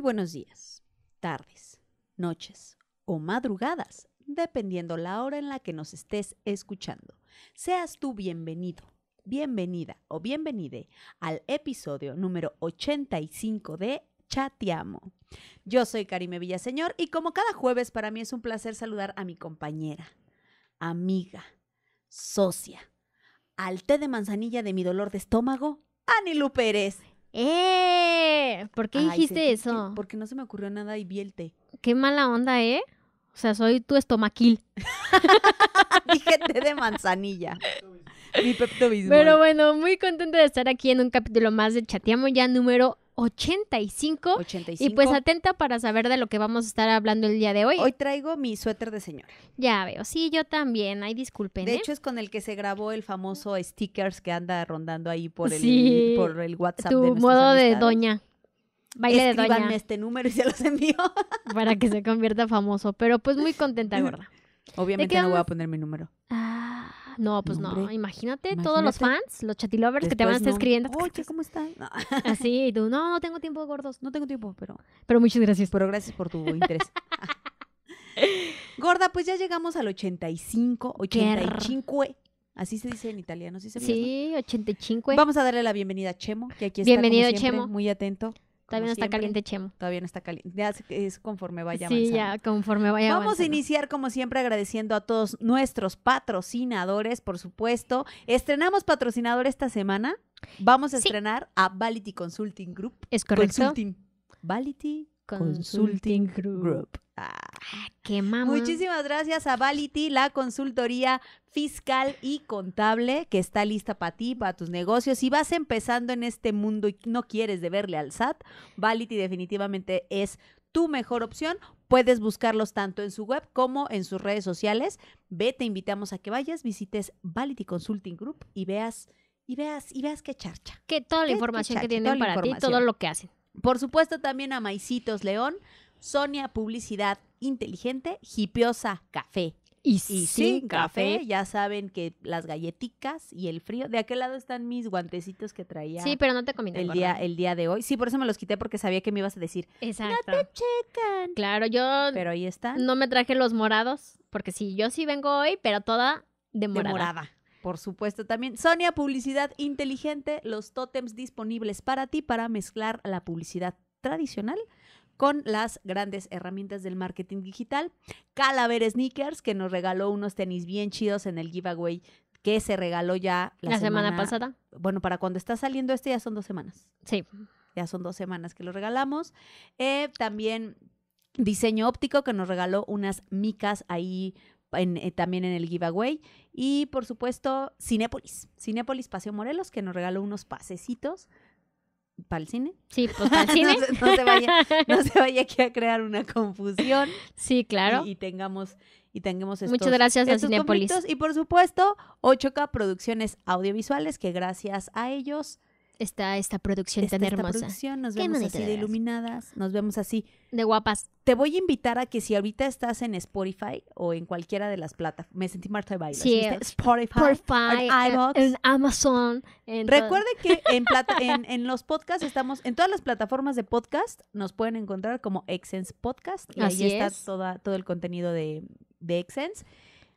buenos días, tardes, noches o madrugadas, dependiendo la hora en la que nos estés escuchando. Seas tú bienvenido, bienvenida o bienvenide al episodio número 85 de Chateamo. Yo soy Karime Villaseñor y como cada jueves para mí es un placer saludar a mi compañera, amiga, socia, al té de manzanilla de mi dolor de estómago, Lu Pérez. ¡Eh! ¿Por qué dijiste eso? Porque no se me ocurrió nada y vi Qué mala onda, ¿eh? O sea, soy tu estomaquil. Dije de manzanilla. Mi Pero bueno, muy contenta de estar aquí en un capítulo más de Chateamos ya número 85. Y pues atenta para saber de lo que vamos a estar hablando el día de hoy. Hoy traigo mi suéter de señora. Ya veo, sí, yo también, ay, disculpen. De ¿eh? hecho es con el que se grabó el famoso stickers que anda rondando ahí por el, por el WhatsApp. Tu modo de doña. Baile de doña. este número y se los envío. para que se convierta famoso, pero pues muy contenta, gorda. Obviamente no voy a poner mi número. Ah. No, pues no. Imagínate, todos los fans, los chatilovers que te van a estar escribiendo. Oye, ¿cómo están? Así, tú, no, no tengo tiempo, gordos. No tengo tiempo, pero... Pero muchas gracias. Pero gracias por tu interés. Gorda, pues ya llegamos al 85, 85. Así se dice en italiano, ¿sí se Sí, 85. Vamos a darle la bienvenida a Chemo, que aquí está Bienvenido, como siempre, Chemo. muy atento no está caliente Chemo. Todavía no está caliente. Ya es conforme vaya avanzando. Sí, ya conforme vaya Vamos a iniciar como siempre agradeciendo a todos nuestros patrocinadores, por supuesto. Estrenamos patrocinador esta semana. Vamos a estrenar a Vality Consulting Group. Es correcto. Consulting. Vality Consulting Group. Ah, ¡Qué Muchísimas gracias a Vality, la consultoría fiscal y contable que está lista para ti, para tus negocios. Si vas empezando en este mundo y no quieres deberle al SAT, Vality definitivamente es tu mejor opción. Puedes buscarlos tanto en su web como en sus redes sociales. Ve, te invitamos a que vayas, visites Vality Consulting Group y veas, y veas, y veas qué charcha. Que toda la información que tienen para ti, todo lo que hacen. Por supuesto, también a Maicitos León, Sonia Publicidad Inteligente, Hipiosa Café. Y, sí, café, ya saben que las galleticas y el frío. De aquel lado están mis guantecitos que traía. Sí, pero no te comí El día, el día de hoy. Sí, por eso me los quité porque sabía que me ibas a decir. Exacto. No te checan. Claro, yo. Pero ahí está. No me traje los morados porque sí, yo sí vengo hoy, pero toda de morada. De morada. Por supuesto, también. Sonia, publicidad inteligente, los tótems disponibles para ti para mezclar la publicidad tradicional con las grandes herramientas del marketing digital. Calaver Sneakers, que nos regaló unos tenis bien chidos en el giveaway que se regaló ya la, semana, pasada. Bueno, para cuando está saliendo este ya son dos semanas. Sí. Ya son dos semanas que lo regalamos. Eh, también diseño óptico que nos regaló unas micas ahí eh, también en el giveaway. Y por supuesto, Cinépolis. Cinépolis Paseo Morelos, que nos regaló unos pasecitos para el cine. Sí, pues para el cine. no, se vaya, no se vaya aquí a crear una confusión. Sí, claro. Y, tengamos y tengamos estos, Muchas gracias a Cinépolis. Y por supuesto, 8K Producciones Audiovisuales, que gracias a ellos está esta producción está tan hermosa. Producción, nos vemos así de iluminadas, nos vemos así. De guapas. Te voy a invitar a que si ahorita estás en Spotify o en cualquiera de las plataformas, me sentí Marta de Baile. Spotify, en, iVox. en, Amazon. recuerde que en, plata en, los podcasts estamos, en todas las plataformas de podcast nos pueden encontrar como Excense Podcast y ahí está toda, todo el contenido de, de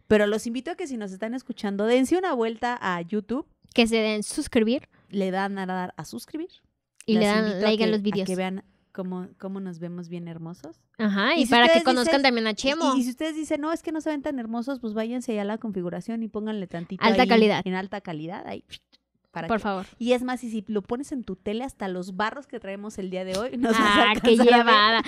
Pero los invito a que si nos están escuchando, dense una vuelta a YouTube. Que se den suscribir le dan a dar a suscribir. Y le dan like a, los videos. A que vean cómo, cómo nos vemos bien hermosos. Ajá, y, para que conozcan también a Chemo. Y, si ustedes dicen, no, es que no se ven tan hermosos, pues váyanse ya a la configuración y pónganle tantito. Alta calidad. En alta calidad, ahí. Para Por favor. Y es más, y si lo pones en tu tele, hasta los barros que traemos el día de hoy nos Ah, qué llevada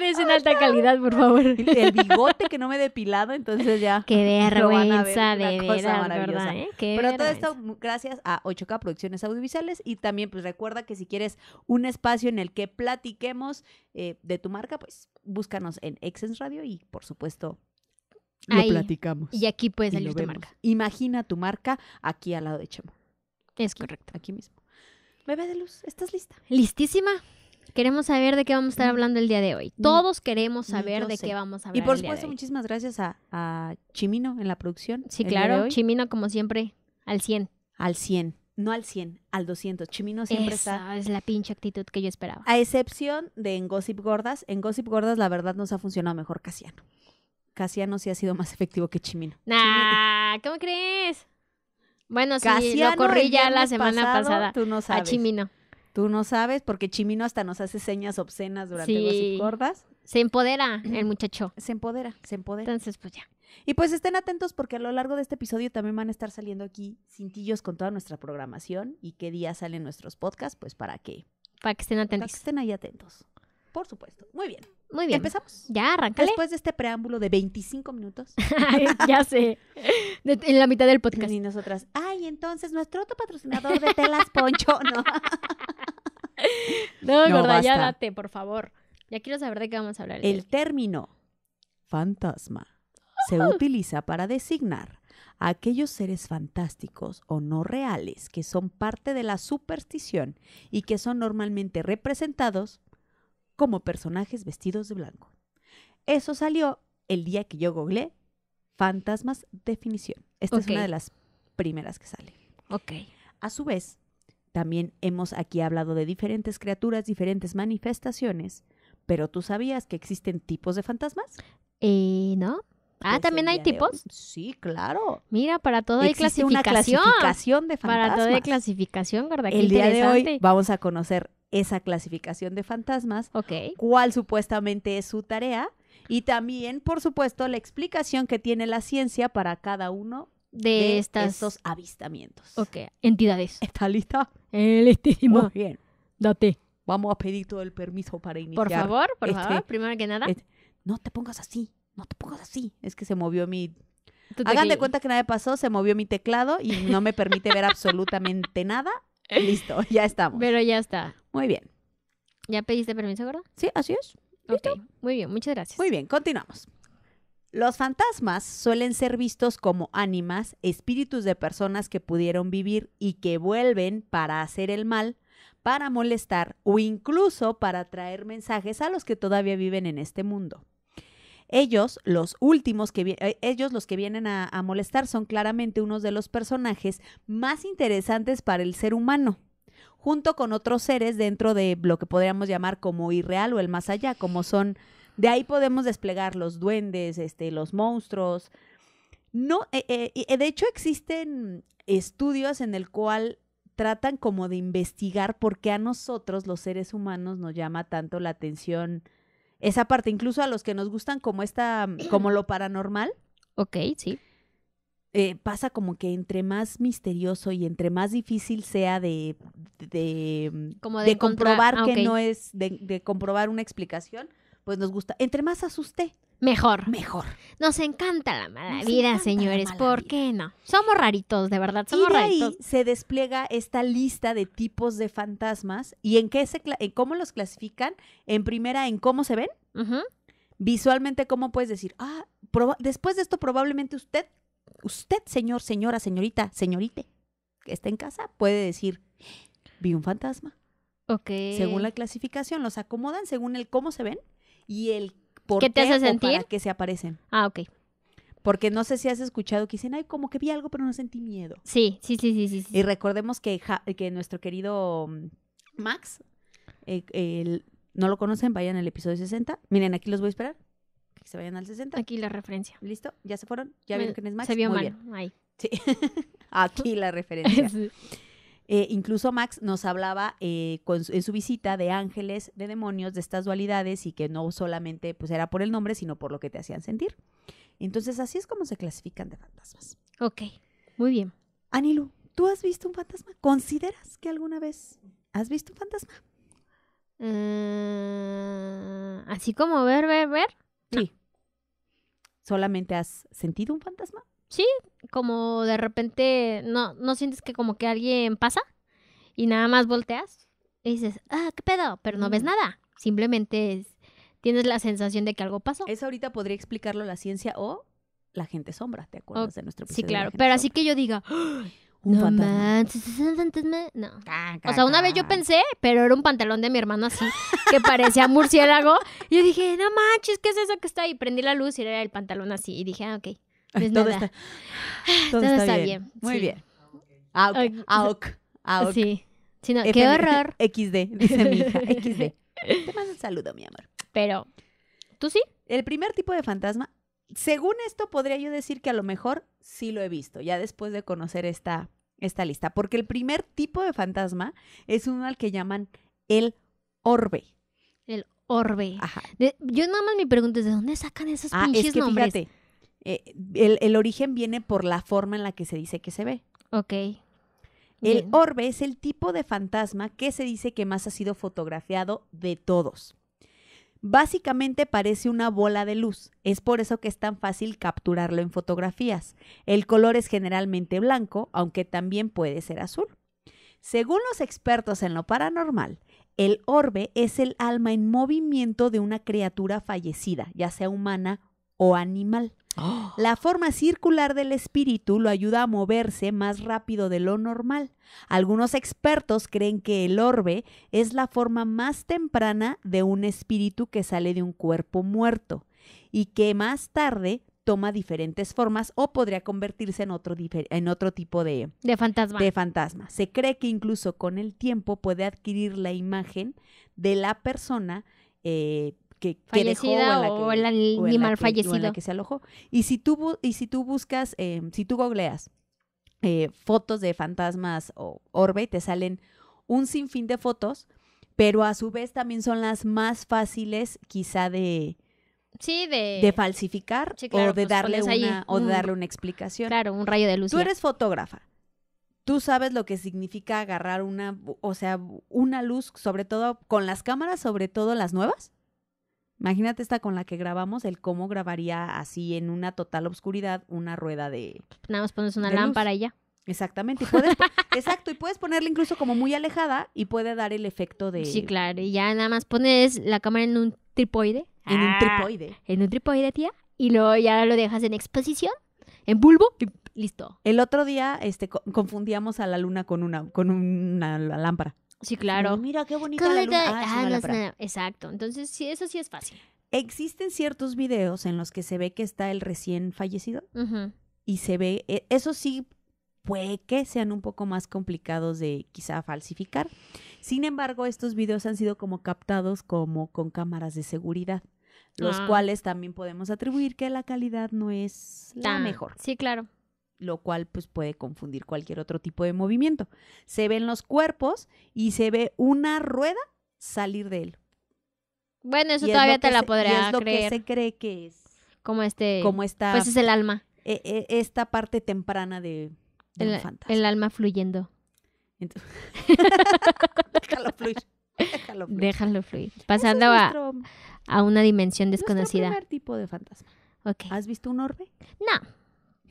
es en alta calidad, por favor. El bigote que no me he depilado, entonces ya. Qué vergüenza de ¿verdad? Pero todo esto gracias a 8K Producciones Audiovisuales y también pues recuerda que si quieres un espacio en el que platiquemos eh, de tu marca, pues búscanos en Exens Radio y por supuesto lo platicamos. Y aquí puede salir marca. Imagina tu marca aquí al lado de Chemo. Es correcto. Aquí mismo. Bebé de luz, ¿estás lista? Listísima. Queremos saber de qué vamos a estar mm. hablando el día de hoy. Mm. Todos queremos mm, saber de qué vamos a hablar. Y por supuesto, muchísimas gracias a, Chimino en la producción. Sí, claro. Chimino, como siempre, al 100. Al 100. No al 100, al 200. Chimino siempre está. es la pinche actitud que yo esperaba. A excepción de en Gossip Gordas. En Gossip Gordas, la verdad, nos ha funcionado mejor Casiano. Casiano sí ha sido más efectivo que Chimino. Nah, ¿cómo crees? Bueno, sí, Casiano lo corrí ya la semana pasada. A Chimino. Tú no sabes, porque Chimino hasta nos hace señas obscenas durante los Se empodera el muchacho. Se empodera, se empodera. Entonces, pues ya. Y pues estén atentos porque a lo largo de este episodio también van a estar saliendo aquí cintillos con toda nuestra programación y qué día salen nuestros podcasts, pues para que. Para que estén atentos. Para que estén ahí atentos. Por supuesto. Muy bien. Muy bien. ¿Empezamos? Ya, arrancamos Después de este preámbulo de 25 minutos. ya sé. en la mitad del podcast. Y nosotras, ay, entonces nuestro otro patrocinador de telas Poncho, ¿no? No, no gorda, ya date, por favor. Ya quiero saber de qué vamos a hablar. El, término fantasma se utiliza para designar a aquellos seres fantásticos o no reales que son parte de la superstición y que son normalmente representados como personajes vestidos de blanco. Eso salió el día que yo googleé fantasmas definición. Esta es una de las primeras que sale. Ok. A su vez, también hemos aquí hablado de diferentes criaturas, diferentes manifestaciones, pero ¿tú sabías que existen tipos de fantasmas? Eh, no. Ah, pues, también hay tipos. Sí, claro. Mira, para todo hay clasificación. Una clasificación de fantasmas. Para todo hay clasificación, ¿verdad? el día de hoy vamos a conocer esa clasificación de fantasmas. Ok. ¿Cuál supuestamente es su tarea? Y también, por supuesto, la explicación que tiene la ciencia para cada uno de, estos avistamientos. Ok, entidades. ¿Está lista? Listísimo. Muy bien. Date. Vamos a pedir todo el permiso para iniciar. Por favor, por este, favor, primero que nada. Este, no te pongas así, no te pongas así. Es que se movió mi... Hagan de cuenta que nada pasó, se movió mi teclado y no me permite ver absolutamente nada. Listo, ya estamos. Pero ya está. Muy bien. ¿Ya pediste permiso, Gordo? Sí, así es. Ok, muy bien, muchas gracias. Muy bien, continuamos. Los fantasmas suelen ser vistos como ánimas, espíritus de personas que pudieron vivir y que vuelven para hacer el mal, para molestar o incluso para traer mensajes a los que todavía viven en este mundo. Ellos, los últimos que eh, ellos los que vienen a molestar son claramente unos de los personajes más interesantes para el ser humano, junto con otros seres dentro de lo que podríamos llamar como irreal o el más allá, como son de ahí podemos desplegar los duendes, este, los monstruos. No, eh, eh, eh, de hecho existen estudios en el cual tratan como de investigar por qué a nosotros los seres humanos nos llama tanto la atención esa parte, incluso a los que nos gustan como esta, como lo paranormal. Ok, sí. pasa como que entre más misterioso y entre más difícil sea de, comprobar ah, que no es, de, comprobar una explicación, pues nos gusta. Entre más asusté. Mejor. Mejor. Nos encanta la mala vida, señores. ¿Por qué no? Somos raritos, de verdad. Somos y raritos. Ahí se despliega esta lista de tipos de fantasmas y en qué se cómo los clasifican. En primera, en cómo se ven. Visualmente, cómo puedes decir, ah, después de esto probablemente usted, usted, señor, señora, señorita, señorite, que está en casa, puede decir, vi un fantasma. Según la clasificación, los acomodan según el cómo se ven y el por qué, para que se aparecen. Ah, ok. Porque no sé si has escuchado que dicen, ay, como que vi algo, pero no sentí miedo. Sí, sí, sí, sí. sí, Y recordemos que, que nuestro querido mm, Max, eh, no lo conocen, vayan al episodio 60. Miren, aquí los voy a esperar. Que se vayan al 60. Aquí la referencia. ¿Listo? ¿Ya se fueron? ¿Ya vieron quién es Max? Se vio mal. Bien. Ahí. Sí. aquí la referencia. sí. Eh, incluso Max nos hablaba eh, en su visita de ángeles, de demonios, de estas dualidades y que no solamente pues era por el nombre, sino por lo que te hacían sentir. Entonces así es como se clasifican de fantasmas. Ok, muy bien. Anilu, ¿tú has visto un fantasma? ¿Consideras que alguna vez has visto un fantasma? Mm, así como ver, ver, ver. Sí. ¿Solamente has sentido un fantasma? sí, como de repente no, no sientes que como que alguien pasa y nada más volteas y dices, ah, qué pedo, pero no ves nada. Simplemente tienes la sensación de que algo pasó. Eso ahorita podría explicarlo la ciencia o la gente sombra, ¿te acuerdas de nuestro episodio? Sí, claro, pero así que yo diga, ah, no Manches, No. o sea, una vez yo pensé, pero era un pantalón de mi hermano así, que parecía murciélago. Y yo dije, no manches, ¿qué es eso que está ahí? Prendí la luz y era el pantalón así. Y dije, ah, ok. Pues ah, todo, Está, bien. Muy bien. Auk, auk, pues, Sí. qué horror. XD, dice mi hija, XD. Te mando un saludo, mi amor. Pero, ¿tú sí? El primer tipo de fantasma, según esto podría yo decir que a lo mejor sí lo he visto, ya después de conocer esta, esta lista, porque el primer tipo de fantasma es uno al que llaman el orbe. El orbe. Ajá. yo nada más me pregunto, ¿de dónde sacan esos ah, es que eh, el, origen viene por la forma en la que se dice que se ve. Ok. El orbe es el tipo de fantasma que se dice que más ha sido fotografiado de todos. Básicamente parece una bola de luz, es por eso que es tan fácil capturarlo en fotografías. El color es generalmente blanco, aunque también puede ser azul. Según los expertos en lo paranormal, el orbe es el alma en movimiento de una criatura fallecida, ya sea humana o animal. La forma circular del espíritu lo ayuda a moverse más rápido de lo normal. Algunos expertos creen que el orbe es la forma más temprana de un espíritu que sale de un cuerpo muerto y que más tarde toma diferentes formas o podría convertirse en otro, en otro tipo de, fantasma. de Se cree que incluso con el tiempo puede adquirir la imagen de la persona eh, que, que dejó o, la que, el fallecido. que se alojó. Y si tú, y si tú buscas, eh, si tú googleas eh, fotos de fantasmas o orbe, te salen un sinfín de fotos, pero a su vez también son las más fáciles quizá de... Sí, de... falsificar o, de pues, darle una, o de darle una explicación. Claro, un rayo de luz. Tú eres fotógrafa tú sabes lo que significa agarrar una, o sea, una luz, sobre todo con las cámaras, sobre todo las nuevas, Imagínate esta con la que grabamos, el cómo grabaría así en una total oscuridad una rueda de. Nada más pones una lámpara y ya. Exactamente, y puedes, exacto, y puedes ponerla incluso como muy alejada y puede dar el efecto de... Sí, claro, y ya nada más pones la cámara en un tripoide. En un ah, tripoide. En un tripoide, tía, y luego ya lo dejas en exposición, en bulbo, listo. El otro día este, confundíamos a la luna con una, con una lámpara. Sí, claro. mira qué bonita la luna. Ah, ah, exacto. Entonces, sí, eso sí es fácil. Existen ciertos videos en los que se ve que está el recién fallecido y se ve, eh, eso sí puede que sean un poco más complicados de quizá falsificar. Sin embargo, estos videos han sido como captados como con cámaras de seguridad, los ah. cuales también podemos atribuir que la calidad no es la mejor. Sí, claro lo cual pues puede confundir cualquier otro tipo de movimiento. Se ven los cuerpos y se ve una rueda salir de él. Bueno, eso todavía te la podrías creer. que se cree que es. Como este. Como esta. Pues es el alma. E, e, esta parte temprana de, fantasma. El alma fluyendo. déjalo fluir. Déjalo fluir. Pasando a, una dimensión desconocida. primer tipo de fantasma. ¿Has visto un orbe? No.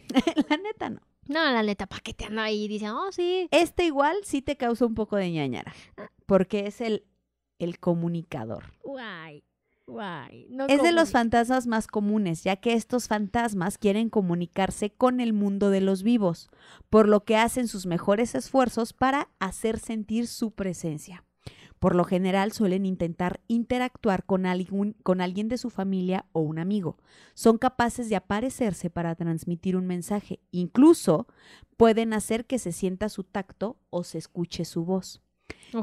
la neta no. No, la neta, ¿para qué te anda ahí? Dice, oh, sí. Este igual sí te causa un poco de ñañara, ah. porque es el, el comunicador. Guay. Guay. es de los fantasmas más comunes, ya que estos fantasmas quieren comunicarse con el mundo de los vivos, por lo que hacen sus mejores esfuerzos para hacer sentir su presencia. Por lo general suelen intentar interactuar con, alguien con alguien de su familia o un amigo. Son capaces de aparecerse para transmitir un mensaje. Incluso pueden hacer que se sienta su tacto o se escuche su voz.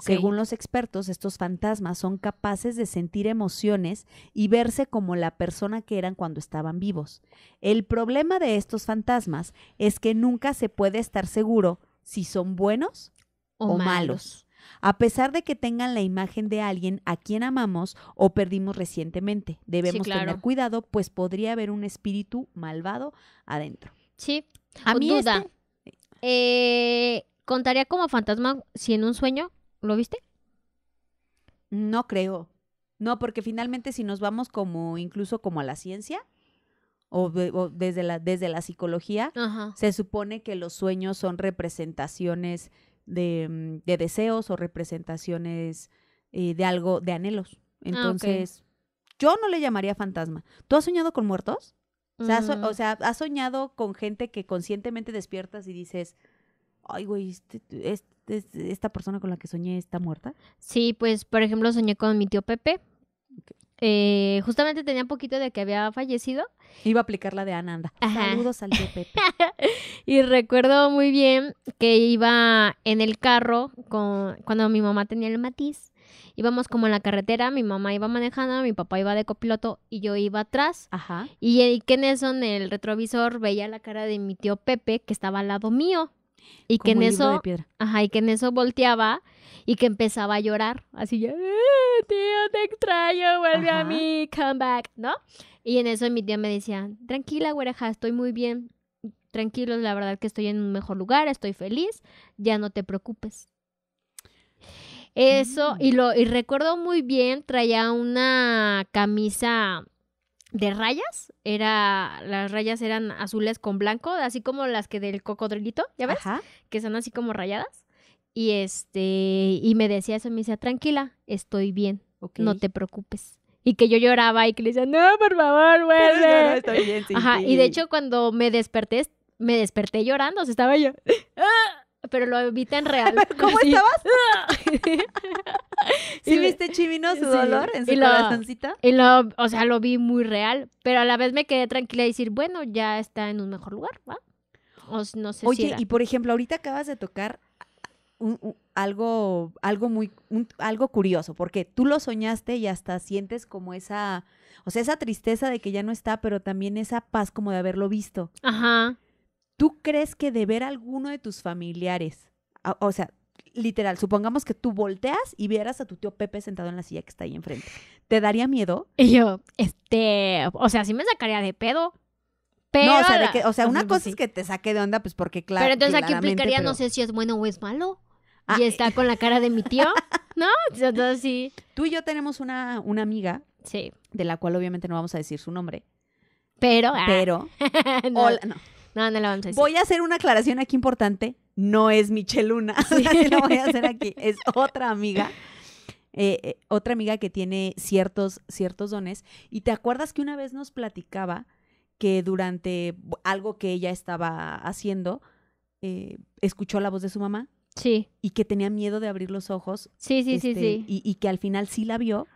Según los expertos, estos fantasmas son capaces de sentir emociones y verse como la persona que eran cuando estaban vivos. El problema de estos fantasmas es que nunca se puede estar seguro si son buenos o, malos a pesar de que tengan la imagen de alguien a quien amamos o perdimos recientemente. Debemos tener cuidado, pues podría haber un espíritu malvado adentro. Sí. A duda. Este eh, ¿Contaría como fantasma si en un sueño lo viste? No creo. No, porque finalmente si nos vamos como incluso como a la ciencia o, desde, la, desde la psicología, se supone que los sueños son representaciones Mm, de, deseos o representaciones eh, de algo, de anhelos. Ah, Entonces, yo no le llamaría fantasma. ¿Tú has soñado con muertos? O sea, mm. has soñado con gente que conscientemente despiertas y dices, ay, güey, este, esta persona con la que soñé está muerta. Sí, pues, por ejemplo, soñé con mi tío Pepe eh, justamente tenía poquito de que había fallecido. Iba a aplicar la de Ananda. Saludos al tío Pepe. y recuerdo muy bien que iba en el carro con, cuando mi mamá tenía el matiz. Íbamos como en la carretera, mi mamá iba manejando, mi papá iba de copiloto y yo iba atrás. Ajá. Y, eh, y en eso en el retrovisor veía la cara de mi tío Pepe que estaba al lado mío. Y que en eso, ajá, y que en eso volteaba y que empezaba a llorar, así ya, eh, tío, te extraño, vuelve a mí, come back, ¿no? Y en eso mi tía me decía, tranquila, güereja, estoy muy bien, tranquilo, la verdad que estoy en un mejor lugar, estoy feliz, ya no te preocupes. Eso, y mm. lo, y recuerdo muy bien, traía una camisa de rayas, era las rayas eran azules con blanco, así como las que del cocodrilito, ¿ya ves? Que son así como rayadas. Y este y me decía eso, me decía, "Tranquila, estoy bien, no te preocupes." Y que yo lloraba y que le decía, "No, por favor, vuelve." no, estoy bien, y de hecho cuando me desperté me desperté llorando, o estaba yo. ¡Ah! pero lo evita en real. ¿Cómo estabas? ¿Sí, viste chivino su dolor en su y Y lo, o sea, lo vi muy real, pero a la vez me quedé tranquila y decir, bueno, ya está en un mejor lugar, ¿va? O no sé Oye, si y por ejemplo, ahorita acabas de tocar un, algo, algo muy, un, algo curioso, porque tú lo soñaste y hasta sientes como esa, o sea, esa tristeza de que ya no está, pero también esa paz como de haberlo visto. Ajá. ¿tú crees que de ver a alguno de tus familiares, o sea, literal, supongamos que tú volteas y vieras a tu tío Pepe sentado en la silla que está ahí enfrente, ¿te daría miedo? Y yo, este, o sea, sí me sacaría de pedo. Pero, no, o sea, una pues cosa es que te saque de onda, pues porque claro. Pero entonces aquí implicaría, no sé si es bueno o es malo. Ah, y está eh, con la cara de mi tío, ¿no? Entonces sí. Tú y yo tenemos una, una amiga. Sí. De la cual obviamente no vamos a decir su nombre. Pero. Ah. Pero. no Voy a hacer una aclaración aquí importante. No es Michelle Luna. Sí. voy a hacer aquí. Es otra amiga. Eh, eh, otra amiga que tiene ciertos, ciertos dones. Y te acuerdas que una vez nos platicaba que durante algo que ella estaba haciendo, eh, escuchó la voz de su mamá. Sí. Y que tenía miedo de abrir los ojos. Sí, sí, sí, este, sí. Y, y, que al final sí la vio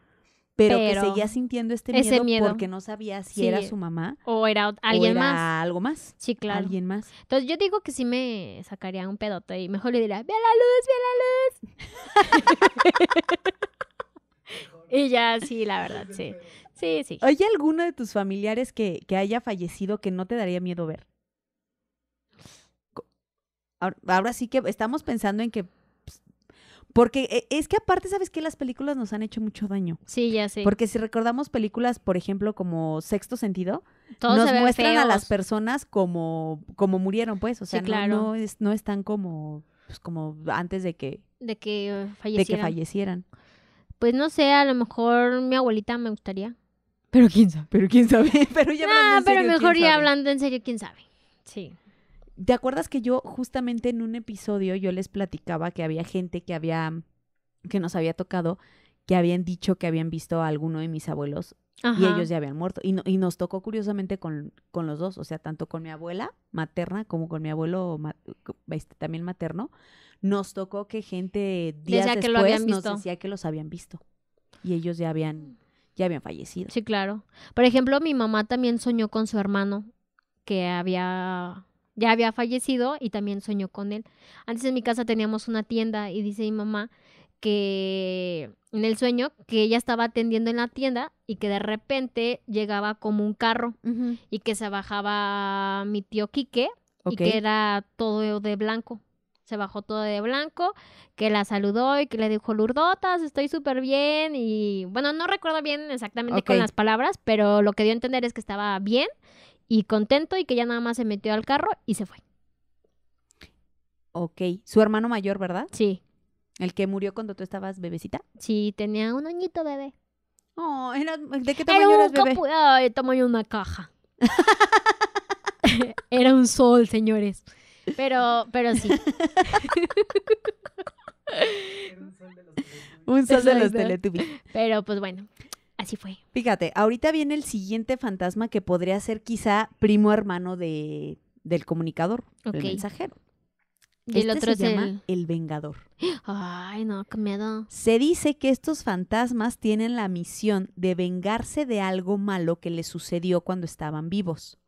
pero, que seguía sintiendo este miedo, porque no sabía si era su mamá o era alguien o era algo más. Sí, claro. Alguien más. Entonces yo digo que sí me sacaría un pedote y mejor le diría, ve a la luz, ve a la luz. y ya, sí, la verdad, sí. Sí, sí. ¿Hay alguno de tus familiares que, que haya fallecido que no te daría miedo ver? ahora sí que estamos pensando en que porque eh, es que aparte, ¿sabes que Las películas nos han hecho mucho daño. Sí, ya sé. Porque si recordamos películas, por ejemplo, como Sexto Sentido, nos muestran a las personas como, como murieron, pues. O sea, claro. no, no, es, no están como, pues, como antes de que, de que, fallecieran. Pues no sé, a lo mejor mi abuelita me gustaría. Pero quién sabe, pero quién sabe, pero Ah, pero mejor ya hablando en serio, quién sabe. Sí. ¿Te acuerdas que yo justamente en un episodio yo les platicaba que había gente que había, mm, que nos había tocado, que habían dicho que habían visto a alguno de mis abuelos y ellos ya habían muerto. Y, y nos tocó curiosamente con, con, los dos, o sea, tanto con mi abuela materna como con mi abuelo este, también materno, nos tocó que gente días después que nos decía que los habían visto y ellos ya habían, ya habían fallecido. Sí, claro. Por ejemplo, mi mamá también soñó con su hermano que había ya había fallecido y también soñó con él. Antes en mi casa teníamos una tienda y dice mi mamá que en el sueño que ella estaba atendiendo en la tienda y que de repente llegaba como un carro y que se bajaba mi tío Quique y que era todo de blanco. Se bajó todo de blanco, que la saludó y que le dijo, Lurdotas, estoy súper bien. Y bueno, no recuerdo bien exactamente con las palabras, pero lo que dio a entender es que estaba bien y contento y que ya nada más se metió al carro y se fue. Ok, su hermano mayor, ¿verdad? Sí. ¿El que murió cuando tú estabas bebecita? Sí, tenía un añito bebé. Oh, era, ¿de qué tamaño era bebé? tamaño una caja. era un sol, señores. Pero, pero sí. Era un sol de los Teletubbies. Un sol de los Teletubbies. Pero pues bueno. Así fue. Fíjate, ahorita viene el siguiente fantasma que podría ser quizá primo hermano de, del comunicador, del el mensajero. el este otro se llama el... el... Vengador. Ay, no, qué miedo. Se dice que estos fantasmas tienen la misión de vengarse de algo malo que les sucedió cuando estaban vivos.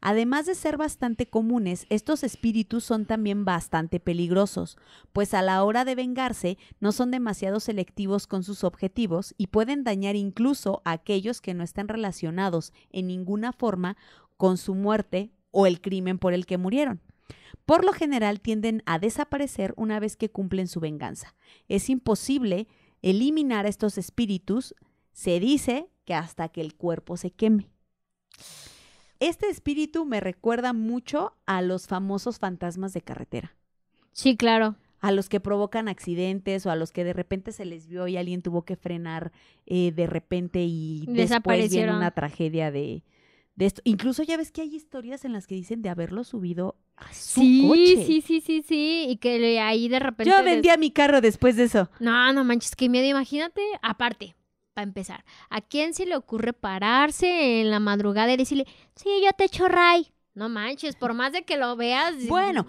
Además de ser bastante comunes, estos espíritus son también bastante peligrosos, pues a la hora de vengarse no son demasiado selectivos con sus objetivos y pueden dañar incluso a aquellos que no están relacionados en ninguna forma con su muerte o el crimen por el que murieron. Por lo general tienden a desaparecer una vez que cumplen su venganza. Es imposible eliminar estos espíritus, se dice que hasta que el cuerpo se queme. Este espíritu me recuerda mucho a los famosos fantasmas de carretera. Sí, claro. A los que provocan accidentes o a los que de repente se les vio y alguien tuvo que frenar eh, de repente y después viene una tragedia de, de esto. Incluso ya ves que hay historias en las que dicen de haberlo subido a su sí, coche. Sí, sí, sí, sí, y que ahí de repente... Yo vendía mi carro después de eso. No, no manches, que miedo, imagínate, aparte, para empezar, ¿a quién se le ocurre pararse en la madrugada y decirle, sí, yo te echo ray? No manches, por más de que lo veas. Mm, bueno,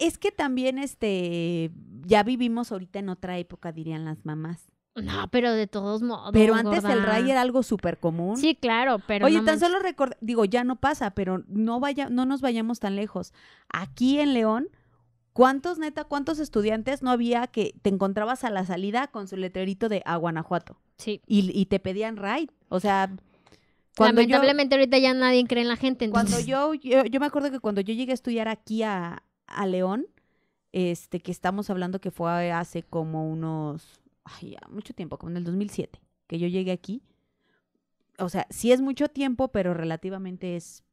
Es, que también este ya vivimos ahorita en otra época, dirían las mamás. No, pero de todos modos. Pero antes el ray era algo súper común. Sí, claro, pero. Oye, tan solo recordar, digo, ya no pasa, pero no vaya, no nos vayamos tan lejos. Aquí en León ¿Cuántos, neta, cuántos estudiantes no había que te encontrabas a la salida con su letrerito de a Guanajuato? Sí. Y, y te pedían ride. O sea, cuando Lamentablemente ahorita ya nadie cree en la gente. Cuando yo, yo, me acuerdo que cuando yo llegué a estudiar aquí a, León, este, que estamos hablando que fue hace como unos, ay, ya, mucho tiempo, como en el 2007, que yo llegué aquí. O sea, sí es mucho tiempo, pero relativamente es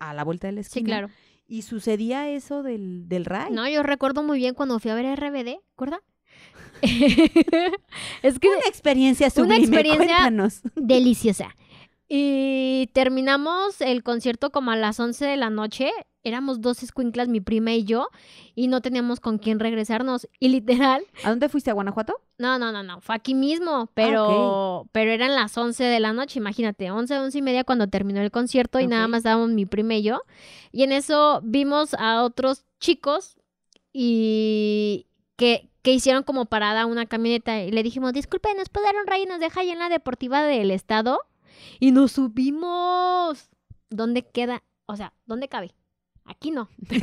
a la vuelta de la esquina. Sí, claro. Y sucedía eso del, del RAI. No, yo recuerdo muy bien cuando fui a ver RBD, ¿recuerda? es que una experiencia sublime, una experiencia deliciosa. Y terminamos el concierto como a las 11 de la noche éramos dos escuinclas, mi prima y yo, y no teníamos con quién regresarnos. Y literal. ¿A dónde fuiste? ¿A Guanajuato? No, no, no, no. Fue aquí mismo, pero, ah, pero eran las 11 de la noche, imagínate, 11, once y media cuando terminó el concierto y nada más estábamos mi prima y yo. Y en eso vimos a otros chicos y que, hicieron como parada una camioneta y le dijimos, disculpe, nos puede dar un y nos deja ahí en la deportiva del estado. Y nos subimos. ¿Dónde queda? O sea, ¿dónde cabe? Aquí no. el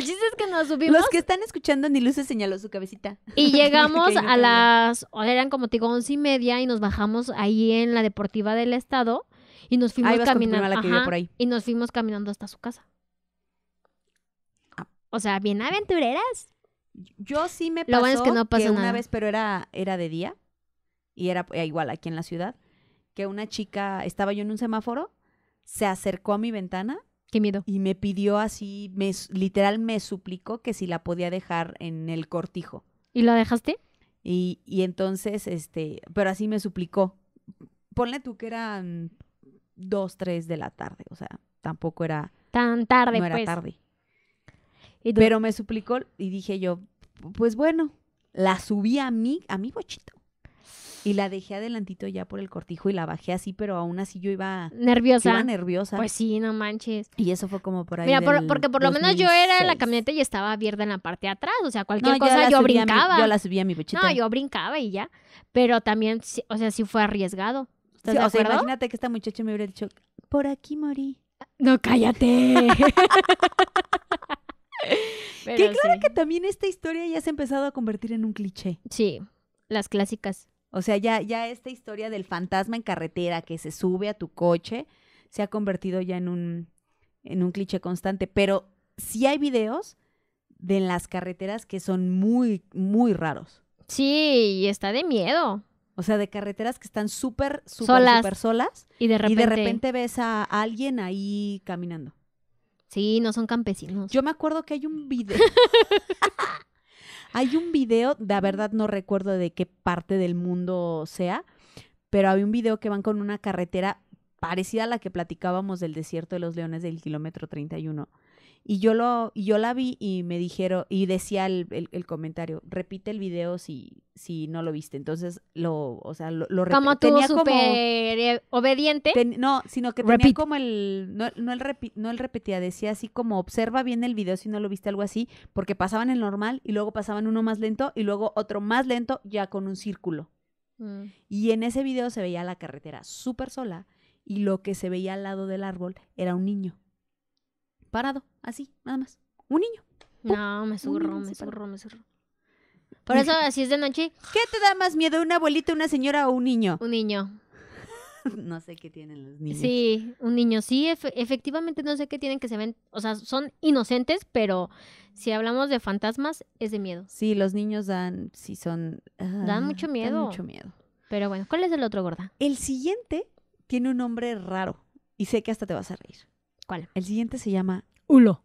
chiste es que nos subimos. Los que están escuchando, ni luces señaló su cabecita. Y llegamos a las. Eran como digo, once y media y nos bajamos ahí en la Deportiva del Estado y nos fuimos caminando. por ahí. Y nos fuimos caminando hasta su casa. Ah. O sea, bien aventureras. Yo sí me pasó Lo bueno es que, no pasó que una nada. vez, pero era, era de día y era igual aquí en la ciudad, que una chica, estaba yo en un semáforo, se acercó a mi ventana Qué miedo. Y me pidió así, me, literal me suplicó que si la podía dejar en el cortijo. ¿Y la dejaste? Y, entonces, este, pero así me suplicó. Ponle tú que eran dos, tres de la tarde, o sea, tampoco era... Tan tarde, No era pues. tarde. Pero me suplicó y dije yo, pues bueno, la subí a mí, a mi bochito y la dejé adelantito ya por el cortijo y la bajé así, pero aún así yo iba nerviosa. Pues sí, no manches. Y eso fue como por ahí. Mira, porque por lo menos yo era en la camioneta y estaba abierta en la parte de atrás, o sea, cualquier cosa yo, brincaba. yo la subía a mi pechito. No, yo brincaba y ya. Pero también, o sea, sí fue arriesgado. o sea, imagínate que esta muchacha me hubiera dicho, por aquí morí. No, cállate. que claro que también esta historia ya se ha empezado a convertir en un cliché. Sí, las clásicas. O sea, ya, ya esta historia del fantasma en carretera que se sube a tu coche se ha convertido ya en un, en un cliché constante. Pero sí hay videos de las carreteras que son muy, muy raros. Sí, y está de miedo. O sea, de carreteras que están súper, súper, súper solas. Y de, y de repente ves a alguien ahí caminando. Sí, no son campesinos. Yo me acuerdo que hay un video. Hay un video, de verdad no recuerdo de qué parte del mundo sea, pero hay un video que van con una carretera parecida a la que platicábamos del desierto de los leones del kilómetro 31 y yo, lo, yo la vi y me dijeron, y decía el, el, comentario, repite el video si, si no lo viste. Entonces, lo, o sea, lo, Como tenía como, eh, obediente. no, sino que tenía como el, no, no el no el repetía, decía así como, observa bien el video si no lo viste, algo así, porque pasaban el normal y luego pasaban uno más lento y luego otro más lento ya con un círculo. Mm. Y en ese video se veía la carretera súper sola y lo que se veía al lado del árbol era un niño parado, así, nada más. Un niño. No, me zurro, me zurro, me zurro. Por eso, así es de noche. ¿Qué te da más miedo, una abuelita, una señora o un niño? Un niño. no sé qué tienen los niños. Sí, un niño. Sí, efectivamente no sé qué tienen que se ven. O sea, son inocentes, pero si hablamos de fantasmas, es de miedo. Sí, los niños dan, sí son. Ah, dan mucho miedo. Dan mucho miedo. Pero bueno, ¿cuál es el otro, gorda? El siguiente tiene un nombre raro. Y sé que hasta te vas a reír. El siguiente se llama Hulo.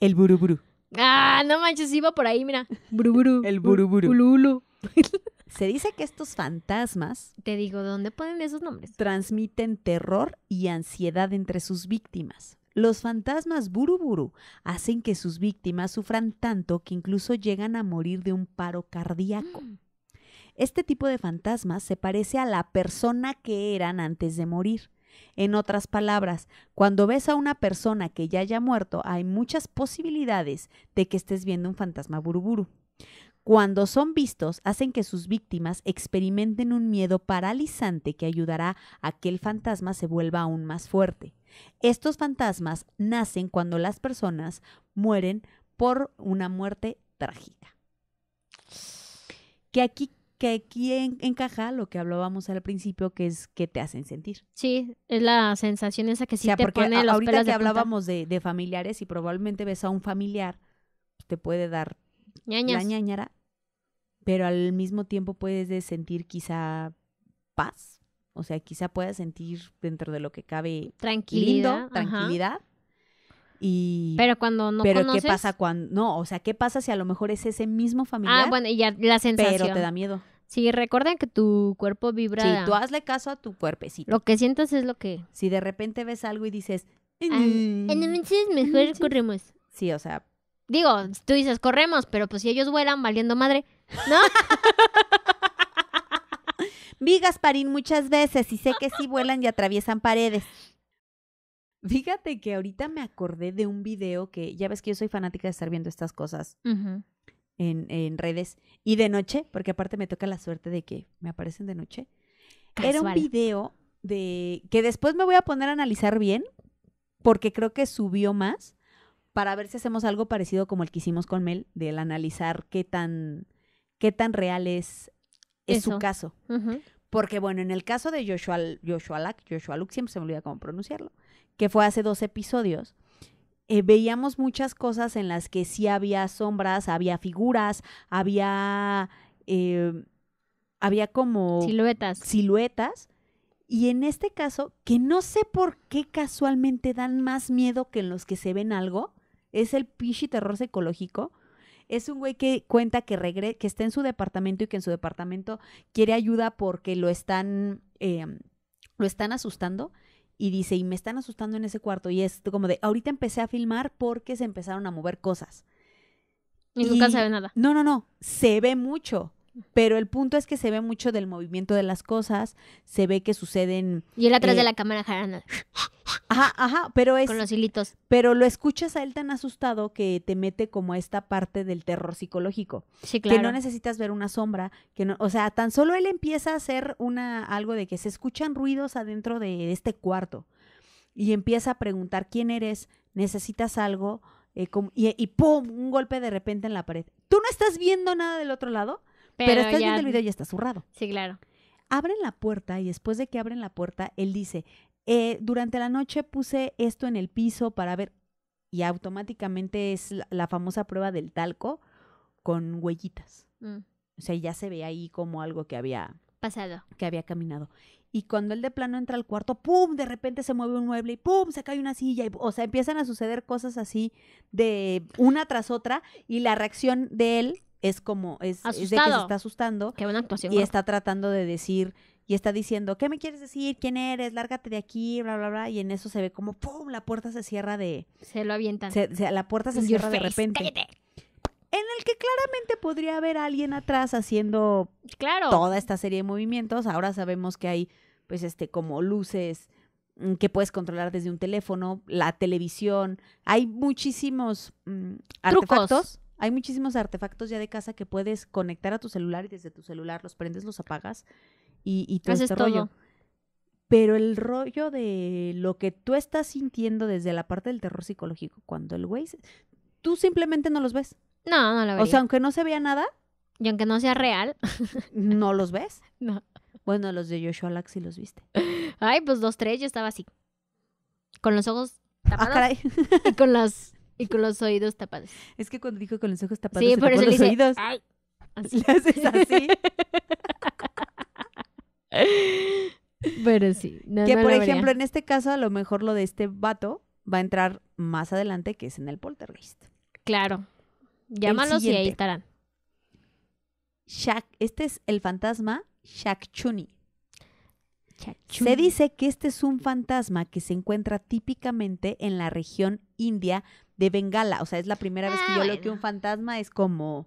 El buruburu. Ah, no manches, iba por ahí, mira. Buruburu. El buruburu. Se dice que estos fantasmas. Te digo, ¿dónde ponen esos nombres? Transmiten terror y ansiedad entre sus víctimas. Los fantasmas buruburu hacen que sus víctimas sufran tanto que incluso llegan a morir de un paro cardíaco. Mm. Este tipo de fantasmas se parece a la persona que eran antes de morir. En otras palabras, cuando ves a una persona que ya haya muerto, hay muchas posibilidades de que estés viendo un fantasma buruburu. Cuando son vistos, hacen que sus víctimas experimenten un miedo paralizante que ayudará a que el fantasma se vuelva aún más fuerte. Estos fantasmas nacen cuando las personas mueren por una muerte trágica. Que aquí que aquí encaja lo que hablábamos al principio, que es que te hacen sentir. Sí, es la sensación esa que sí o sea, te porque pone ahorita que hablábamos de, familiares y probablemente ves a un familiar, pues, te puede dar ñañara, pero al mismo tiempo puedes sentir quizá paz, o sea, quizá puedas sentir dentro de lo que cabe tranquilidad, lindo, tranquilidad, pero cuando no pero qué pasa cuando no o sea qué pasa si a lo mejor es ese mismo ah, familiar ah bueno y ya la sensación pero te da miedo sí recuerden que tu cuerpo vibra sí tú hazle caso a tu cuerpecito lo que sientas es lo que si de repente ves algo y dices en mejor corremos sí o sea digo tú dices corremos pero pues si ellos vuelan valiendo madre no Vi Gasparín muchas veces y sé que sí vuelan y atraviesan paredes. Fíjate que ahorita me acordé de un video que ya ves que yo soy fanática de estar viendo estas cosas en, redes y de noche, porque aparte me toca la suerte de que me aparecen de noche. Era un video de que después me voy a poner a analizar bien, porque creo que subió más para ver si hacemos algo parecido como el que hicimos con Mel, del analizar qué tan, qué tan real es, su caso. Porque bueno, en el caso de Joshua, Joshua Joshua siempre se me olvida cómo pronunciarlo que fue hace dos episodios, eh, veíamos muchas cosas en las que sí había sombras, había figuras, había, em, había como... Siluetas. Siluetas. Y en este caso, que no sé por qué casualmente dan más miedo que en los que se ven algo, es el pinche terror psicológico. Es un güey que cuenta que, regre que está en su departamento y que en su departamento quiere ayuda porque lo están, em, lo están asustando y dice, y me están asustando en ese cuarto. Y es como de, ahorita empecé a filmar porque se empezaron a mover cosas. Y, nunca se ve nada. No, no, no, se ve mucho. Pero el punto es que se ve mucho del movimiento de las cosas, se ve que suceden. Y él atrás de eh, la cámara jarana. Ajá, ajá, pero es. Con los hilitos. Pero lo escuchas a él tan asustado que te mete como a esta parte del terror psicológico. Sí, claro. Que no necesitas ver una sombra, que no, o sea, tan solo él empieza a hacer una algo de que se escuchan ruidos adentro de este cuarto y empieza a preguntar quién eres, necesitas algo eh, y, y pum, un golpe de repente en la pared. ¿Tú no estás viendo nada del otro lado? Pero, estás viendo el video y está zurrado. Sí, claro. Abren la puerta y después de que abren la puerta, él dice, eh, durante la noche puse esto en el piso para ver, y automáticamente es la, famosa prueba del talco con huellitas. Mm. O sea, ya se ve ahí como algo que había pasado. Que había caminado. Y cuando él de plano entra al cuarto, ¡pum! De repente se mueve un mueble y ¡pum! Se cae una silla. Y, o sea, empiezan a suceder cosas así de una tras otra. Y la reacción de él es como, es, de que se está asustando. Y está tratando de decir, y está diciendo, ¿qué me quieres decir? ¿Quién eres? Lárgate de aquí, bla, bla, bla. Y en eso se ve como, ¡pum! La puerta se cierra de... Se lo avientan. la puerta se cierra de repente. En el que claramente podría haber alguien atrás haciendo claro. toda esta serie de movimientos. Ahora sabemos que hay, pues, este, como luces mm, que puedes controlar desde un teléfono, la televisión. Hay muchísimos mm, Trucos. Hay muchísimos artefactos ya de casa que puedes conectar a tu celular y desde tu celular los prendes, los apagas y, y todo este rollo. Pero el rollo de lo que tú estás sintiendo desde la parte del terror psicológico, cuando el güey... Tú simplemente no los ves. No, no lo veo. O sea, aunque no se vea nada... Y aunque no sea real. ¿No los ves? No. Bueno, los de Joshua Lack sí los viste. Ay, pues dos, tres, yo estaba así. Con los ojos ah, tapados. Ah, caray. Y con las y con los oídos tapados. Es que cuando dijo con los ojos tapados, sí, por eso los oídos. Así. ¿Le haces así? Pero sí. que por ejemplo, en este caso, a lo mejor lo de este vato va a entrar más adelante, que es en el poltergeist. Claro. Llámalos y ahí estarán. este es el fantasma Shakchuni. Chuni Se dice que este es un fantasma que se encuentra típicamente en la región india de Bengala. O sea, es la primera vez que ah, yo lo que un fantasma es como...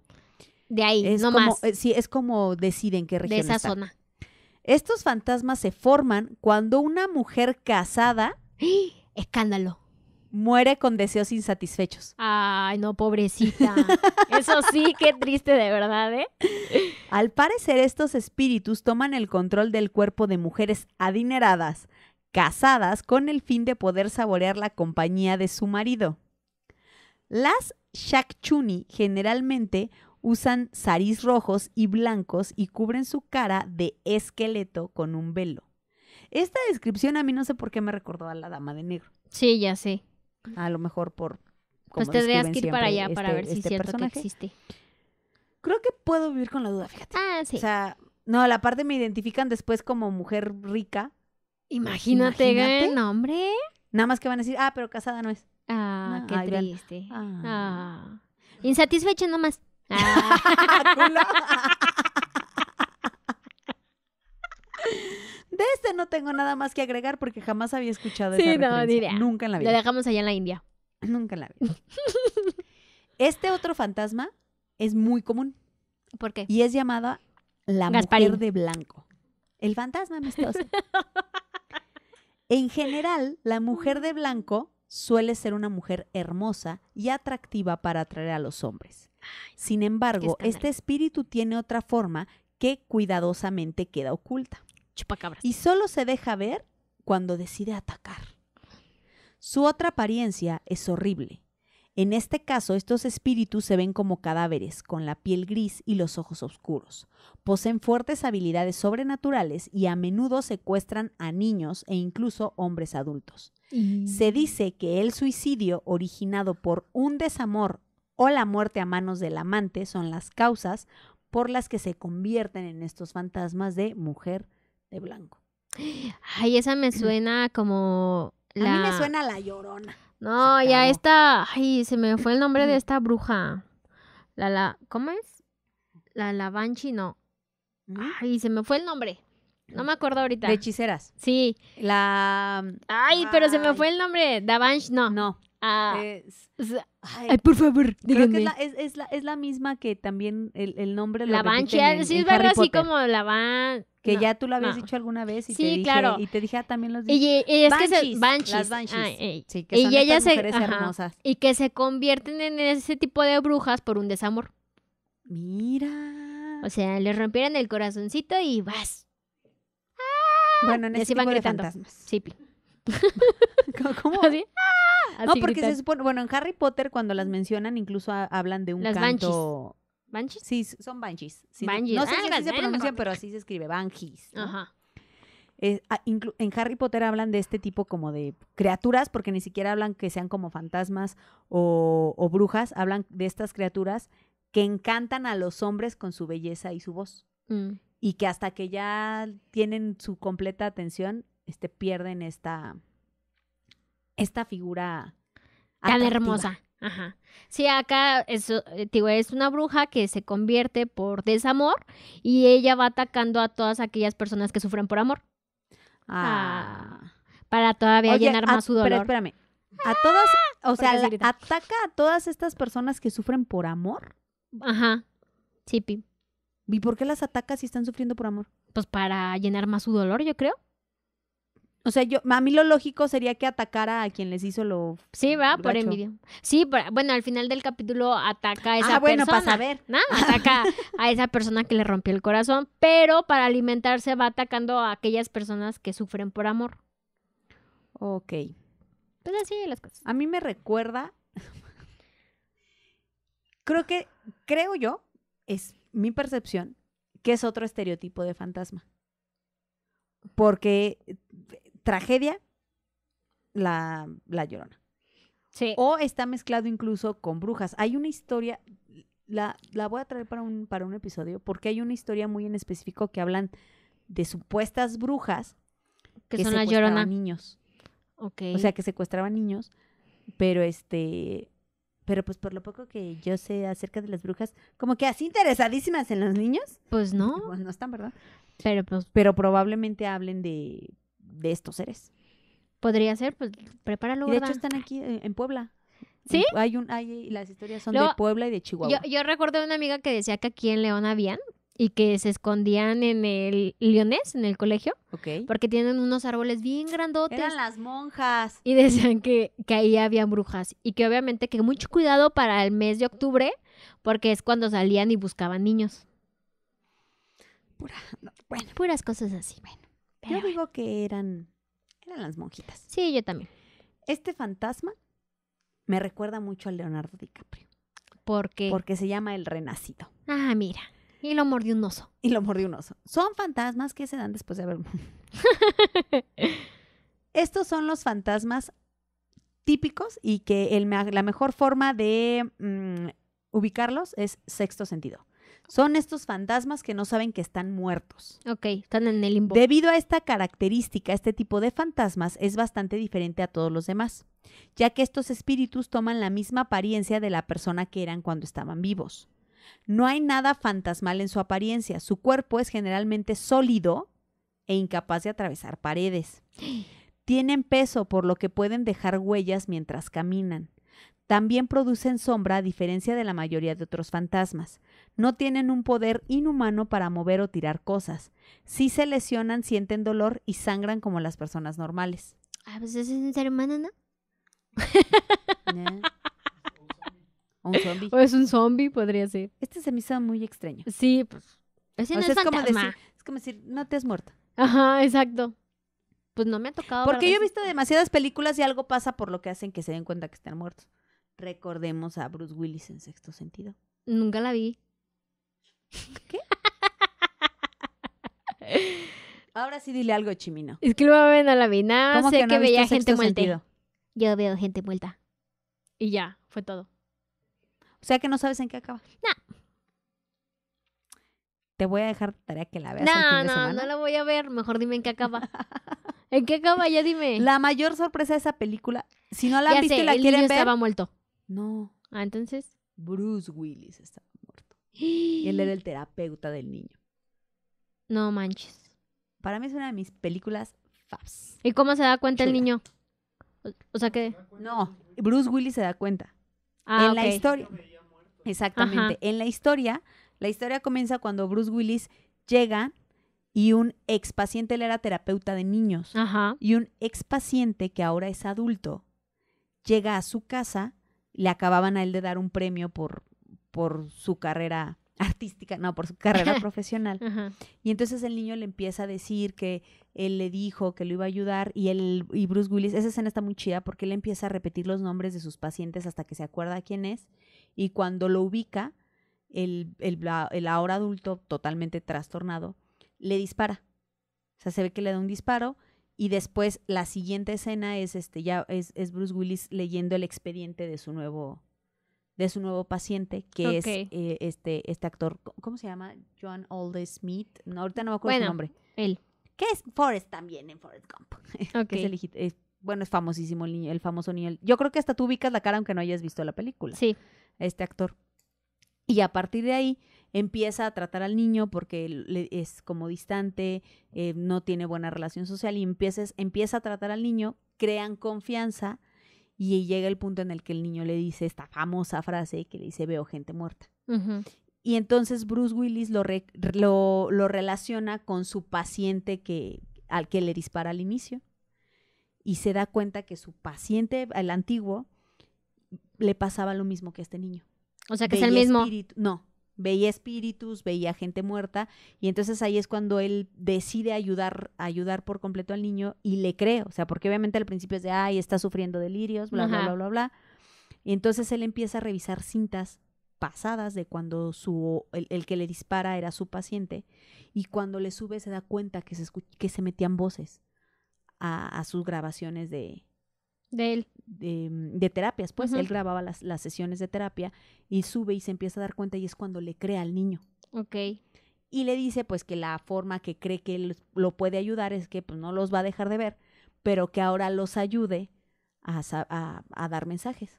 De ahí, es no eh, sí, es como deciden que región De esa zona. Estos fantasmas se forman cuando una mujer casada... Escándalo. Muere con deseos insatisfechos. Ay, no, pobrecita. Eso sí, qué triste de verdad, ¿eh? Al parecer, estos espíritus toman el control del cuerpo de mujeres adineradas, casadas, con el fin de poder saborear la compañía de su marido. Las Shakchuni generalmente usan saris rojos y blancos y cubren su cara de esqueleto con un velo. Esta descripción a mí no sé por qué me recordó a la dama de negro. Sí, ya sé. A lo mejor por... pues tendrías que ir para allá para este, ver si este es cierto que existe. Creo que puedo vivir con la duda, fíjate. Ah, sí. O sea, no, la parte me identifican después como mujer rica. Imagínate, Imagínate. nombre. hombre. Nada más que van a decir, ah, pero casada no es. Ah, qué triste. Ah. Ah. nomás. Ah. De este no tengo nada más que agregar porque jamás había escuchado sí, no, Nunca en la vida. Lo dejamos allá en la India. Nunca la vi. este otro fantasma es muy común. ¿Por qué? Y es llamada la mujer de blanco. El fantasma amistoso. en general, la mujer de blanco suele ser una mujer hermosa y atractiva para atraer a los hombres. Sin embargo, este espíritu tiene otra forma que cuidadosamente queda oculta. Y solo se deja ver cuando decide atacar. Su otra apariencia es horrible en este caso, estos espíritus se ven como cadáveres, con la piel gris y los ojos oscuros. Poseen fuertes habilidades sobrenaturales y a menudo secuestran a niños e incluso hombres adultos. Se dice que el suicidio originado por un desamor o la muerte a manos del amante son las causas por las que se convierten en estos fantasmas de mujer de blanco. Ay, esa me suena como la... A mí me suena la llorona. No, ya está. esta. Ay, se me fue el nombre de esta bruja. La la. ¿Cómo es? La vanchi no. ¿Mm? Ay, se me fue el nombre. No me acuerdo ahorita. De hechiceras. Sí. La. Ay, pero se me fue el nombre. Davanch, no. No. Ah, ay, por favor, díganme. que es la, es, la, es la misma que también el, el nombre la Banshee. Ah, sí, es verdad, así como la van. Que ya tú lo habías dicho alguna vez y sí, te dije, claro. y te dije, ah, también los dije. Y, es que Banshees. Las Banshees. Ay, que son y mujeres hermosas. Y que se convierten en ese tipo de brujas por un desamor. Mira. O sea, les rompieron el corazoncito y vas. bueno, en ese tipo fantasmas. Sí. ¿Cómo? Ah, no, porque se supone, bueno, en Harry Potter cuando las mencionan incluso hablan de un canto. Banshees. Sí, son banshees. No, sé ah, si se pronuncia, pero así se escribe, banshees. Ajá. Eh, ah, en Harry Potter hablan de este tipo como de criaturas, porque ni siquiera hablan que sean como fantasmas o, brujas, hablan de estas criaturas que encantan a los hombres con su belleza y su voz. Mm. Y que hasta que ya tienen su completa atención, este, pierden esta, esta figura tan hermosa. Ajá. Sí, acá es, eh, digo, es una bruja que se convierte por desamor y ella va atacando a todas aquellas personas que sufren por amor. Ah. ah para todavía llenar más su dolor. Pero espérame. A todas, o sea, ataca a todas estas personas que sufren por amor. Ajá. Sí, Pim. ¿Y por qué las ataca si están sufriendo por amor? Pues para llenar más su dolor, yo creo. O sea, yo, a mí lo lógico sería que atacara a quien les hizo lo. Sí, va Por envidia. Sí, bueno, al final del capítulo ataca a ah, esa ah, bueno, persona. para saber. Ataca a esa persona que le rompió el corazón, pero para alimentarse va atacando a aquellas personas que sufren por amor. Ok. Pues así las cosas. A mí me recuerda. creo que, creo yo, es mi percepción, que es otro estereotipo de fantasma. Porque tragedia, la, llorona. Sí. O está mezclado incluso con brujas. Hay una historia, la, voy a traer para un, para un episodio, porque hay una historia muy en específico que hablan de supuestas brujas que, que secuestraban niños. Okay. O sea, que secuestraban niños, pero este, pero pues por lo poco que yo sé acerca de las brujas, como que así interesadísimas en los niños. Pues no. Pues no están, ¿verdad? Pero pues. Pero probablemente hablen de de estos seres. Podría ser, pues prepáralo. Y de hecho están aquí eh, en Puebla. ¿Sí? Hay un, hay, las historias son de Puebla y de Chihuahua. Yo, yo recuerdo una amiga que decía que aquí en León habían y que se escondían en el Leonés, en el colegio. Ok. Porque tienen unos árboles bien grandotes. Eran las monjas. Y decían que, que ahí había brujas. Y que obviamente que mucho cuidado para el mes de octubre, porque es cuando salían y buscaban niños. Pura, bueno. Puras cosas así. Bueno. Yo digo que eran, eran las monjitas. Sí, yo también. Este fantasma me recuerda mucho a Leonardo DiCaprio. ¿Por qué? Porque se llama el renacido. Ah, mira. Y lo mordió un oso. Y lo mordió un oso. Son fantasmas que se dan después de haber... Estos son los fantasmas típicos y que el, la mejor forma de mm, ubicarlos es sexto sentido. Son estos fantasmas que no saben que están muertos. Ok, están en el limbo. Debido a esta característica, este tipo de fantasmas es bastante diferente a todos los demás, ya que estos espíritus toman la misma apariencia de la persona que eran cuando estaban vivos. No hay nada fantasmal en su apariencia, su cuerpo es generalmente sólido e incapaz de atravesar paredes. Tienen peso, por lo que pueden dejar huellas mientras caminan. También producen sombra a diferencia de la mayoría de otros fantasmas. No tienen un poder inhumano para mover o tirar cosas. Si se lesionan, sienten dolor y sangran como las personas normales. Ah, pues ese es un ser humano, ¿no? O un zombie. O es un zombie, podría ser. Este se me hizo muy extraño. Sí, pues. es, es como decir, no te has muerto. Ajá, exacto. Pues no me ha tocado. Porque yo he visto demasiadas películas y algo pasa por lo que hacen que se den cuenta que están muertos. Recordemos a Bruce Willis en sexto sentido. Nunca la vi. ¿Qué? Ahora sí dile algo, Chimino. Es que no la vi nada. ¿Cómo sé que, veía gente muerta. Yo veo gente muerta. Y ya, fue todo. O sea que no sabes en qué acaba. No. Te voy a dejar tarea que la veas. No, no, no la voy a ver. Mejor dime en qué acaba. ¿En qué acaba? Ya dime. La mayor sorpresa de esa película, si no la ya la quieren ver. estaba muerto. No. Ah, entonces. Bruce Willis estaba muerto. Y él era el terapeuta del niño. No manches. Para mí es una de mis películas faps. ¿Y cómo se da cuenta el niño? O sea que. No, Bruce Willis se da cuenta. Ah, en la historia. Exactamente. En la historia, la historia comienza cuando Bruce Willis llega y un ex paciente, él era terapeuta de niños. Ajá. Y un ex paciente que ahora es adulto llega a su casa le acababan a él de dar un premio por, por su carrera artística, no, por su carrera profesional. Y entonces el niño le empieza a decir que él le dijo que lo iba a ayudar y y Bruce Willis, esa escena está muy chida porque él empieza a repetir los nombres de sus pacientes hasta que se acuerda quién es y cuando lo ubica, el, el, el ahora adulto totalmente trastornado le dispara. O sea, se ve que le da un disparo y después la siguiente escena es este ya es, es Bruce Willis leyendo el expediente de su nuevo de su nuevo paciente, que es eh, este, este actor, ¿cómo se llama? John Alde Smith. ahorita no me acuerdo el nombre. Él. Que es Forrest también en Forrest Gump. bueno, es famosísimo el el famoso niño. Yo creo que hasta tú ubicas la cara aunque no hayas visto la película. Sí. Este actor. Y a partir de ahí, empieza a tratar al niño porque es como distante, eh, no tiene buena relación social y empieza a tratar al niño, crean confianza y llega el punto en el que el niño le dice esta famosa frase que le dice veo gente muerta. Y entonces Bruce Willis lo, lo, relaciona con su paciente que, al que le dispara al inicio y se da cuenta que su paciente, el antiguo, le pasaba lo mismo que a este niño. O sea, que es el mismo. no, veía espíritus, veía gente muerta, y entonces ahí es cuando él decide ayudar, ayudar por completo al niño y le cree, o sea, porque obviamente al principio es de, ay, está sufriendo delirios, bla, bla, bla, bla, bla. Y entonces él empieza a revisar cintas pasadas de cuando su, el, que le dispara era su paciente, y cuando le sube se da cuenta que se, que se metían voces a sus grabaciones de, de él. De, mm, terapias, pues. Él grababa las, las, sesiones de terapia y sube y se empieza a dar cuenta y es cuando le crea al niño. Ok. Y le dice, pues, que la forma que cree que él lo puede ayudar es que pues, no los va a dejar de ver, pero que ahora los ayude a, a, dar mensajes.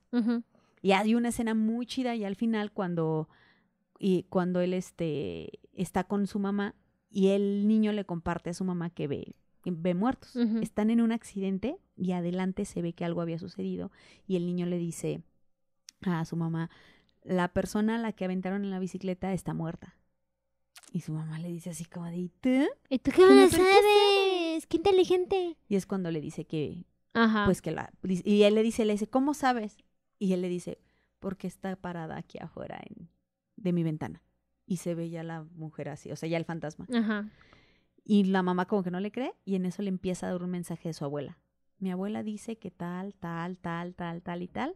Y hay una escena muy chida y al final cuando, y cuando él este, está con su mamá y el niño le comparte a su mamá que ve ve muertos. Están en un accidente y adelante se ve que algo había sucedido y el niño le dice a su mamá, la persona a la que aventaron en la bicicleta está muerta. Y su mamá le dice así como de, ¿y qué sabes? ¡Qué inteligente! Y es cuando le dice que, Ajá. pues que la, y él le dice, le dice, ¿cómo sabes? Y él le dice, porque está parada aquí afuera en, de mi ventana. Y se ve ya la mujer así, o sea, ya el fantasma. Ajá. Y la mamá como que no le cree y en eso le empieza a dar un mensaje de su abuela. Mi abuela dice que tal, tal, tal, tal, tal y tal.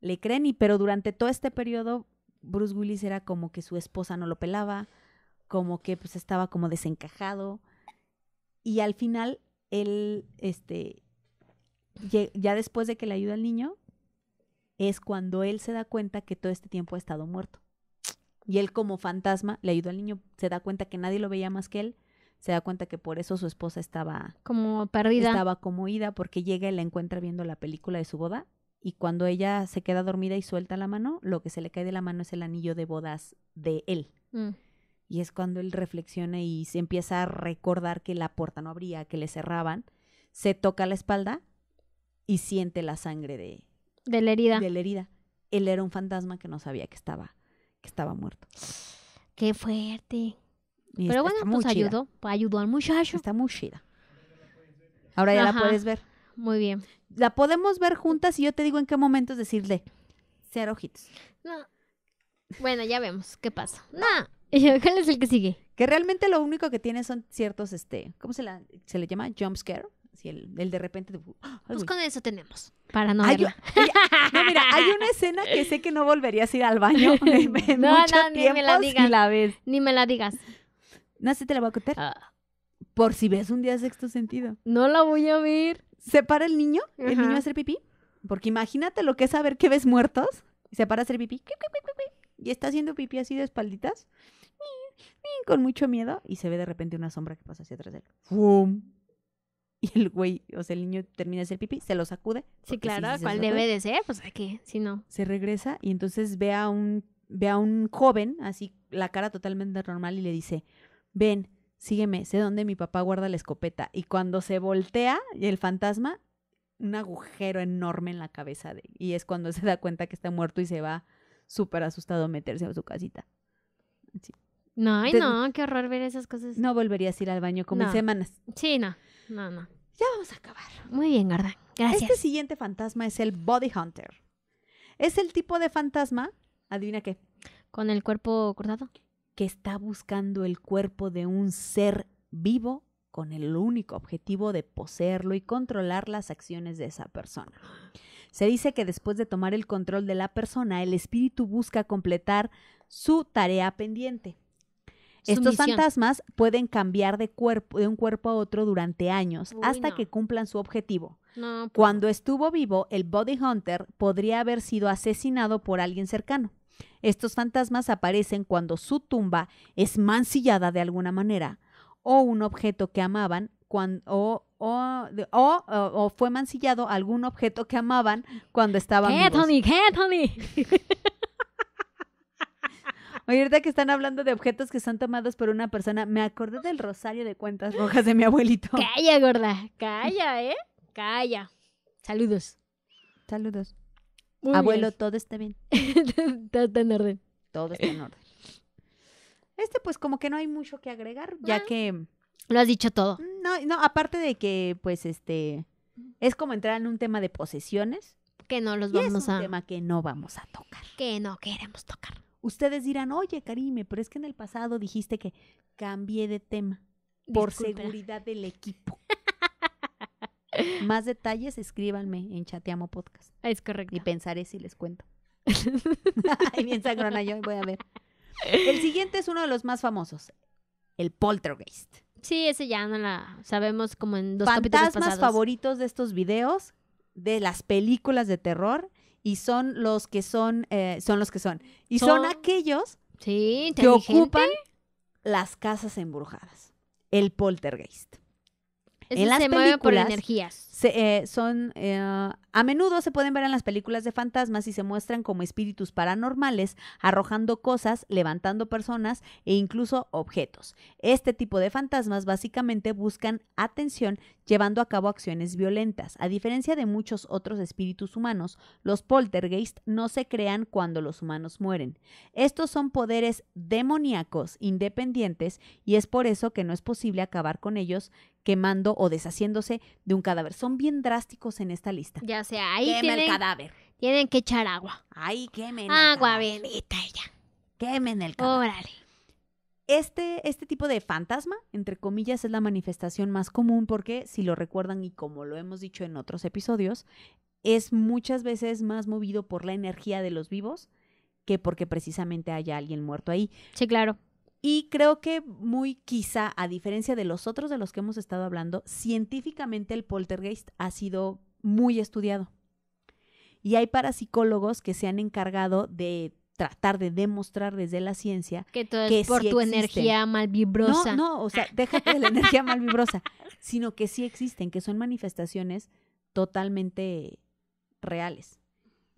Le creen y pero durante todo este periodo Bruce Willis era como que su esposa no lo pelaba, como que pues estaba como desencajado. Y al final él, este, ya después de que le ayuda al niño, es cuando él se da cuenta que todo este tiempo ha estado muerto. Y él como fantasma le ayuda al niño, se da cuenta que nadie lo veía más que él se da cuenta que por eso su esposa estaba como perdida. Estaba como ida porque llega y la encuentra viendo la película de su boda y cuando ella se queda dormida y suelta la mano, lo que se le cae de la mano es el anillo de bodas de él. Mm. Y es cuando él reflexiona y se empieza a recordar que la puerta no abría, que le cerraban, se toca la espalda y siente la sangre de, de la herida. De la herida. Él era un fantasma que no sabía que estaba, que estaba muerto. Qué fuerte. Pero bueno, pues ayudó, ayudó al muchacho. Está muy chida. Ahora ya la puedes ver. Muy bien. La podemos ver juntas y yo te digo en qué momento decirle cero ojitos. No. Bueno, ya vemos qué pasa. No. ¿Cuál es el que sigue? Que realmente lo único que tiene son ciertos, este, ¿cómo se, la, se le llama? Jump scare. Si el, de repente. ¡ah! pues con eso tenemos. Para no mira, hay una escena que sé que no volverías a ir al baño en, no, no, ni me la digas. Ni me la digas. No te la voy a contar. Ah. Por si ves un día sexto sentido. No la voy a ver. Se para el niño, el niño a hacer pipí. Porque imagínate lo que es saber que ves muertos. Se para a hacer pipí. Y está haciendo pipí así de espalditas. Con mucho miedo. Y se ve de repente una sombra que pasa hacia atrás de él. ¡Fum! Y el güey, o sea, el niño termina de hacer pipí, se lo sacude. Sí, claro, cuál debe de ser, pues aquí si no. Se regresa y entonces ve a un, ve a un joven, así, la cara totalmente normal, y le dice, ven, sígueme, sé dónde mi papá guarda la escopeta. Y cuando se voltea el fantasma, un agujero enorme en la cabeza de Y es cuando se da cuenta que está muerto y se va súper asustado a meterse a su casita. No, ay, no, qué horror ver esas cosas. No volverías a ir al baño como en semanas. Sí, no, no, no. Ya vamos a acabar. Muy bien, Garda. Gracias. Este siguiente fantasma es el Body Hunter. Es el tipo de fantasma, adivina qué. Con el cuerpo cortado que está buscando el cuerpo de un ser vivo con el único objetivo de poseerlo y controlar las acciones de esa persona. Se dice que después de tomar el control de la persona, el espíritu busca completar su tarea pendiente. Estos fantasmas pueden cambiar de, cuerpo, de un cuerpo a otro durante años hasta que cumplan su objetivo. Pues Cuando estuvo vivo, el Body Hunter podría haber sido asesinado por alguien cercano. Estos fantasmas aparecen cuando su tumba es mancillada de alguna manera o un objeto que amaban cuando, o, fue mancillado algún objeto que amaban cuando estaban ¿Qué, ¿Qué, ahorita que están hablando de objetos que son tomados por una persona, me acordé del rosario de cuentas rojas de mi abuelito. Calla, gorda, calla, ¿eh? Calla. Saludos. Saludos. Abuelo, todo está bien. está en orden. Todo está en orden. Este, pues, como que no hay mucho que agregar, ya que. Lo has dicho todo. No, no, aparte de que, pues, este. Es como entrar en un tema de posesiones. Que no los vamos a. es un a. tema que no vamos a tocar. Que no queremos tocar. Ustedes dirán, oye, Karime, pero es que en el pasado dijiste que cambié de tema. Por seguridad del equipo. Más detalles, escríbanme en Chateamo Podcast. Es correcto. Y pensaré si les cuento. Ay, bien yo, voy a ver. El siguiente es uno de los más famosos, el poltergeist. Sí, ese ya no la sabemos como en dos Fantasmas más favoritos de estos videos, de las películas de terror, y son los que son, eh, son los que son. Y son, aquellos que ocupan las casas embrujadas. El poltergeist. Es se mueve por energías. Eh, son eh, a menudo se pueden ver en las películas de fantasmas y se muestran como espíritus paranormales arrojando cosas, levantando personas e incluso objetos. Este tipo de fantasmas básicamente buscan atención llevando a cabo acciones violentas. A diferencia de muchos otros espíritus humanos, los poltergeist no se crean cuando los humanos mueren. Estos son poderes demoníacos independientes y es por eso que no es posible acabar con ellos quemando o deshaciéndose de un cadáver bien drásticos en esta lista. Ya sea, ahí quemen tienen, el cadáver. Tienen que echar agua. Ahí quemen. Agua bienita bendita ya. Quemen el cadáver. Órale. Este, este tipo de fantasma, entre comillas, es la manifestación más común porque, si lo recuerdan y como lo hemos dicho en otros episodios, es muchas veces más movido por la energía de los vivos que porque precisamente haya alguien muerto ahí. Sí, claro. Y creo que muy quizá, a diferencia de los otros de los que hemos estado hablando, científicamente el poltergeist ha sido muy estudiado. Y hay parapsicólogos que se han encargado de tratar de demostrar desde la ciencia que es por tu energía mal vibrosa. No, no, o sea, déjate de la energía mal vibrosa, sino que sí existen, que son manifestaciones totalmente reales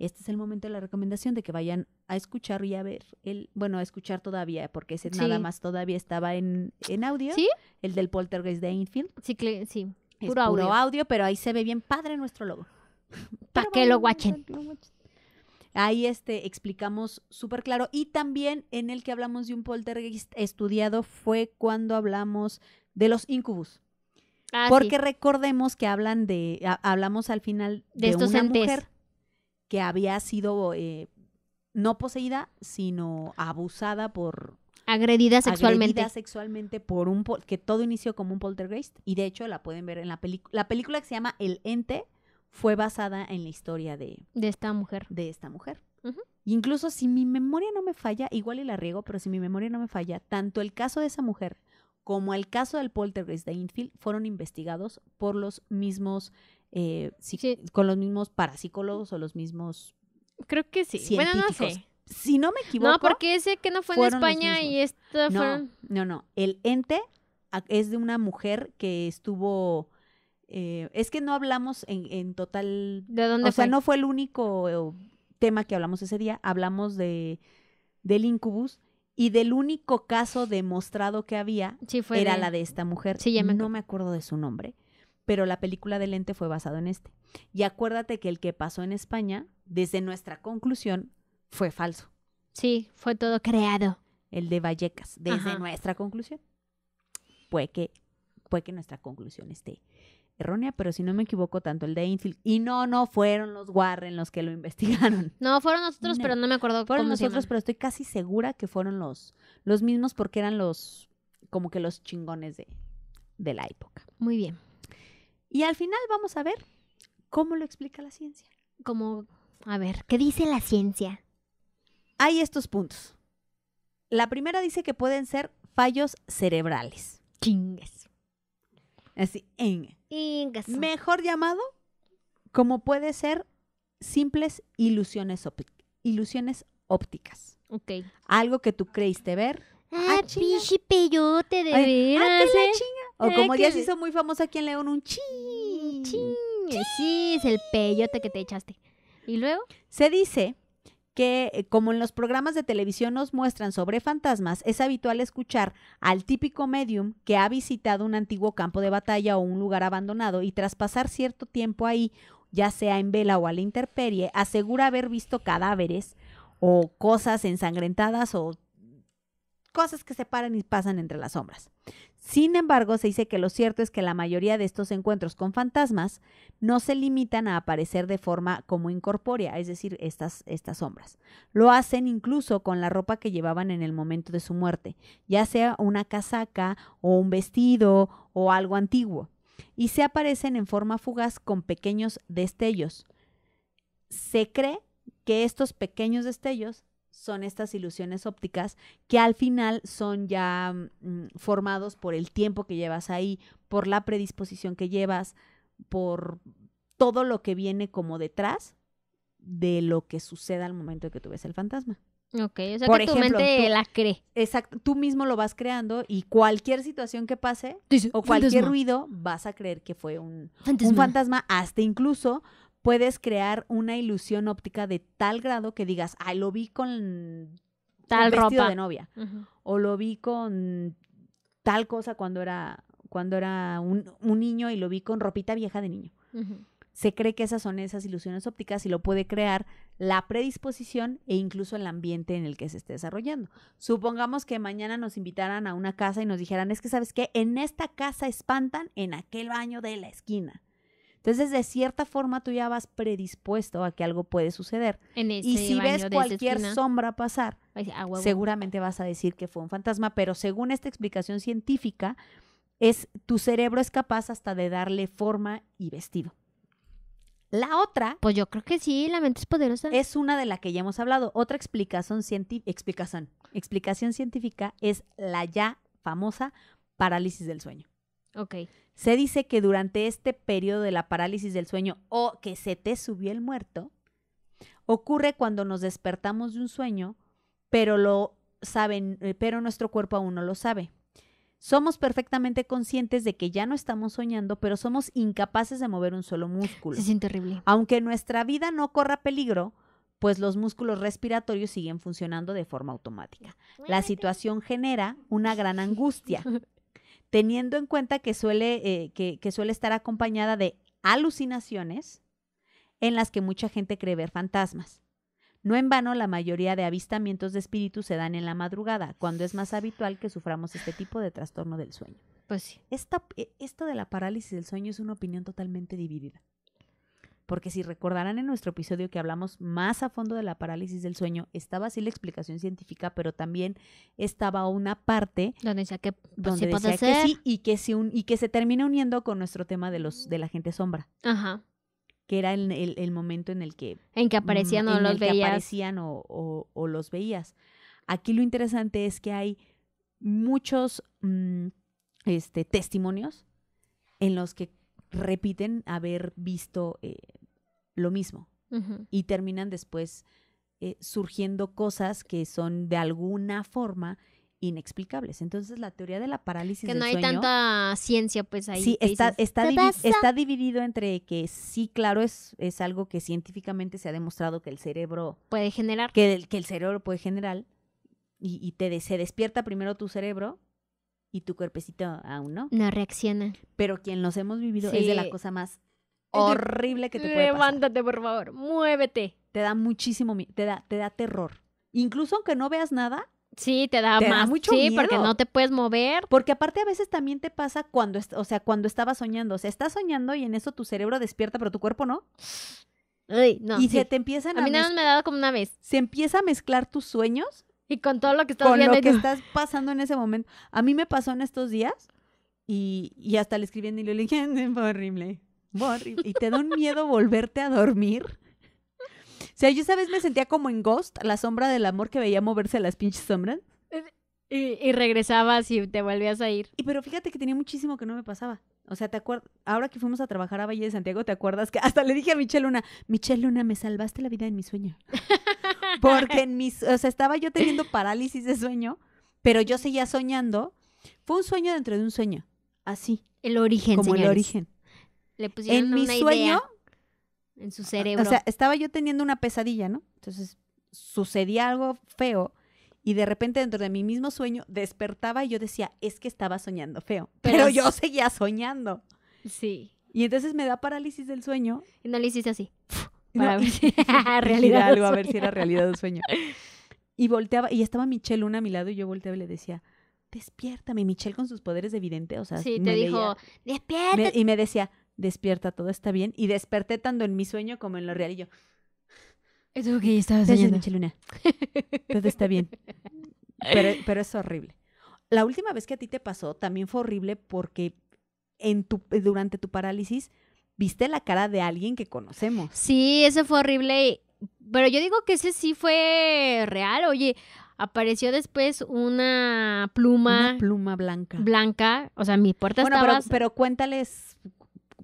este es el momento de la recomendación de que vayan a escuchar y a ver el, bueno, a escuchar todavía, porque ese nada más todavía estaba en, audio. ¿Sí? El del poltergeist de Infield. Sí, sí. puro, audio. audio, pero ahí se ve bien padre nuestro logo. Para que lo guachen. Ahí este, explicamos súper claro. Y también en el que hablamos de un poltergeist estudiado fue cuando hablamos de los incubus. Ah, porque recordemos que hablan de, hablamos al final de, estos una mujer que había sido eh, no poseída, sino abusada por... Agredida sexualmente. Agredida sexualmente por un... que todo inició como un poltergeist y de hecho la pueden ver en la película. La película que se llama El Ente fue basada en la historia de... De esta mujer. De esta mujer. Incluso si mi memoria no me falla, igual y la riego, pero si mi memoria no me falla, tanto el caso de esa mujer como el caso del poltergeist de Infield fueron investigados por los mismos eh, con los mismos parapsicólogos o los mismos. Creo que sí. Bueno, no sé. Si no me equivoco. No, porque ese que no fue en España y esta no, fue. No, no. El ente es de una mujer que estuvo. Eh, es que no hablamos en, en total. ¿De dónde O sea, no fue el único eh, tema que hablamos ese día. Hablamos de del incubus y del único caso demostrado que había era la de esta mujer. Sí, ya no me acuerdo de su nombre pero la película del lente fue basada en este. Y acuérdate que el que pasó en España, desde nuestra conclusión, fue falso. Sí, fue todo creado. El de Vallecas, desde nuestra conclusión. Puede que, puede que nuestra conclusión esté errónea, pero si no me equivoco, tanto el de Infield. Y no, no fueron los Warren los que lo investigaron. No, fueron nosotros, pero no me acuerdo fueron nosotros, pero estoy casi segura que fueron los, los mismos porque eran los, como que los chingones de, de la época. Muy bien. Y al final vamos a ver cómo lo explica la ciencia. Como, a ver, ¿qué dice la ciencia? Hay estos puntos. La primera dice que pueden ser fallos cerebrales. Chingues. Así, en. Mejor llamado, como puede ser simples ilusiones, ilusiones ópticas. Ok. Algo que tú creíste ver. Ah, yo ah, peyote, de veras. Ah, la ¿eh? chinga o eh, como se hizo muy famoso aquí en León, un ching. ching, Sí, es el peyote que te echaste. ¿Y luego? Se dice que eh, como en los programas de televisión nos muestran sobre fantasmas, es habitual escuchar al típico medium que ha visitado un antiguo campo de batalla o un lugar abandonado y tras pasar cierto tiempo ahí, ya sea en vela o a la intemperie, asegura haber visto cadáveres o cosas ensangrentadas o cosas que se paran y pasan entre las sombras. Sin embargo, se dice que lo cierto es que la mayoría de estos encuentros con fantasmas no se limitan a aparecer de forma como incorpórea, es decir, estas, estas sombras. Lo hacen incluso con la ropa que llevaban en el momento de su muerte, ya sea una casaca o un vestido o algo antiguo, y se aparecen en forma fugaz con pequeños destellos. Se cree que estos pequeños destellos son estas ilusiones ópticas que al final son ya mm, formados por el tiempo que llevas ahí, por la predisposición que llevas, por todo lo que viene como detrás de lo que suceda al momento de que tú ves el fantasma. Ok, o sea que la cree. Exacto, tú mismo lo vas creando y cualquier situación que pase o cualquier ruido vas a creer que fue un un fantasma, hasta incluso puedes crear una ilusión óptica de tal grado que digas, ay, lo vi con tal ropa. de novia. O lo vi con tal cosa cuando era, cuando era un, niño y lo vi con ropita vieja de niño. Se cree que esas son esas ilusiones ópticas y lo puede crear la predisposición e incluso el ambiente en el que se esté desarrollando. Supongamos que mañana nos invitaran a una casa y nos dijeran, es que sabes qué, en esta casa espantan en aquel baño de la esquina. Entonces, de cierta forma, tú ya vas predispuesto a que algo puede suceder. En y si ves cualquier sombra pasar, seguramente vas a decir que fue un fantasma, pero según esta explicación científica, es tu cerebro es capaz hasta de darle forma y vestido. La otra. Pues yo creo que sí, la mente es poderosa. Es una de la que ya hemos hablado. Otra explicación, científica, explicación, explicación científica es la ya famosa parálisis del sueño. Ok. Se dice que durante este periodo de la parálisis del sueño o que se te subió el muerto, ocurre cuando nos despertamos de un sueño, pero lo saben, eh, pero nuestro cuerpo aún no lo sabe. Somos perfectamente conscientes de que ya no estamos soñando, pero somos incapaces de mover un solo músculo. Se siente Aunque nuestra vida no corra peligro, pues los músculos respiratorios siguen funcionando de forma automática. La situación genera una gran angustia, teniendo en cuenta que suele, eh, que, suele estar acompañada de alucinaciones en las que mucha gente cree ver fantasmas. No en vano, la mayoría de avistamientos de espíritus se dan en la madrugada, cuando es más habitual que suframos este tipo de trastorno del sueño. Pues eh, esto de la parálisis del sueño es una opinión totalmente dividida porque si recordarán en nuestro episodio que hablamos más a fondo de la parálisis del sueño, estaba así la explicación científica, pero también estaba una parte donde decía que, pues, sí y que se, que se termina uniendo con nuestro tema de los de la gente sombra. Ajá. Que era el, momento en el que... En que aparecían o los veías. o, los veías. Aquí lo interesante es que hay muchos mm, este, testimonios en los que repiten haber visto eh, lo mismo y terminan después eh, surgiendo cosas que son de alguna forma inexplicables. Entonces la teoría de la parálisis que no hay tanta ciencia pues ahí. Sí, está, está, está, dividido entre que sí, claro, es, es algo que científicamente se ha demostrado que el cerebro puede generar. Que el, cerebro puede generar y, te, se despierta primero tu cerebro y tu cuerpecito aún no. No reacciona. Pero quien los hemos vivido es de la cosa más horrible que te puede pasar. Levántate, por favor, muévete. Te da muchísimo, te da, te da terror. Incluso aunque no veas nada. Sí, te da más. Da mucho sí, porque no te puedes mover. Porque aparte a veces también te pasa cuando, o sea, cuando estabas soñando. O sea, estás soñando y en eso tu cerebro despierta, pero tu cuerpo no. Ay, no y se te empiezan a. A mí nada me ha dado como una vez. Se empieza a mezclar tus sueños y con todo lo que estás viendo. que estás pasando en ese momento. A mí me pasó en estos días y, hasta le escribí en y le dije, fue horrible, horrible. Y te da un miedo volverte a dormir. O sea, yo esa vez me sentía como en Ghost, la sombra del amor que veía moverse las pinches sombras. Y, y, regresabas y te volvías a ir. Y pero fíjate que tenía muchísimo que no me pasaba. O sea, te acuerdas, ahora que fuimos a trabajar a Valle de Santiago, ¿te acuerdas que hasta le dije a Michelle Luna, Michelle Luna, me salvaste la vida en mi sueño? Porque en mis, o sea, estaba yo teniendo parálisis de sueño, pero yo seguía soñando. Fue un sueño dentro de un sueño, así. El origen, Como el origen. Le pusieron en mi sueño, en su ah, cerebro. O sea, estaba yo teniendo una pesadilla, ¿no? Entonces sucedía algo feo y de repente dentro de mi mismo sueño despertaba y yo decía, es que estaba soñando feo, pero, yo seguía soñando. Sí. Y entonces me da parálisis del sueño. Y no le así. realidad. a ver si era realidad o sueño. Y volteaba, y estaba Michelle Luna a mi lado y yo volteaba y le decía, despiértame, Michelle con sus poderes de vidente, o sea, sí, me te dijo, despierta. y me decía, despierta, todo está bien. Y desperté tanto en mi sueño como en lo real. Y yo, eso que estaba Michelle Luna, todo está bien. Pero, pero es horrible. La última vez que a ti te pasó también fue horrible porque en tu, durante tu parálisis viste la cara de alguien que conocemos. Sí, eso fue horrible. Pero yo digo que ese sí fue real. Oye, apareció después una pluma. Una pluma blanca. Blanca. O sea, mi puerta bueno, estaba... Pero, pero cuéntales,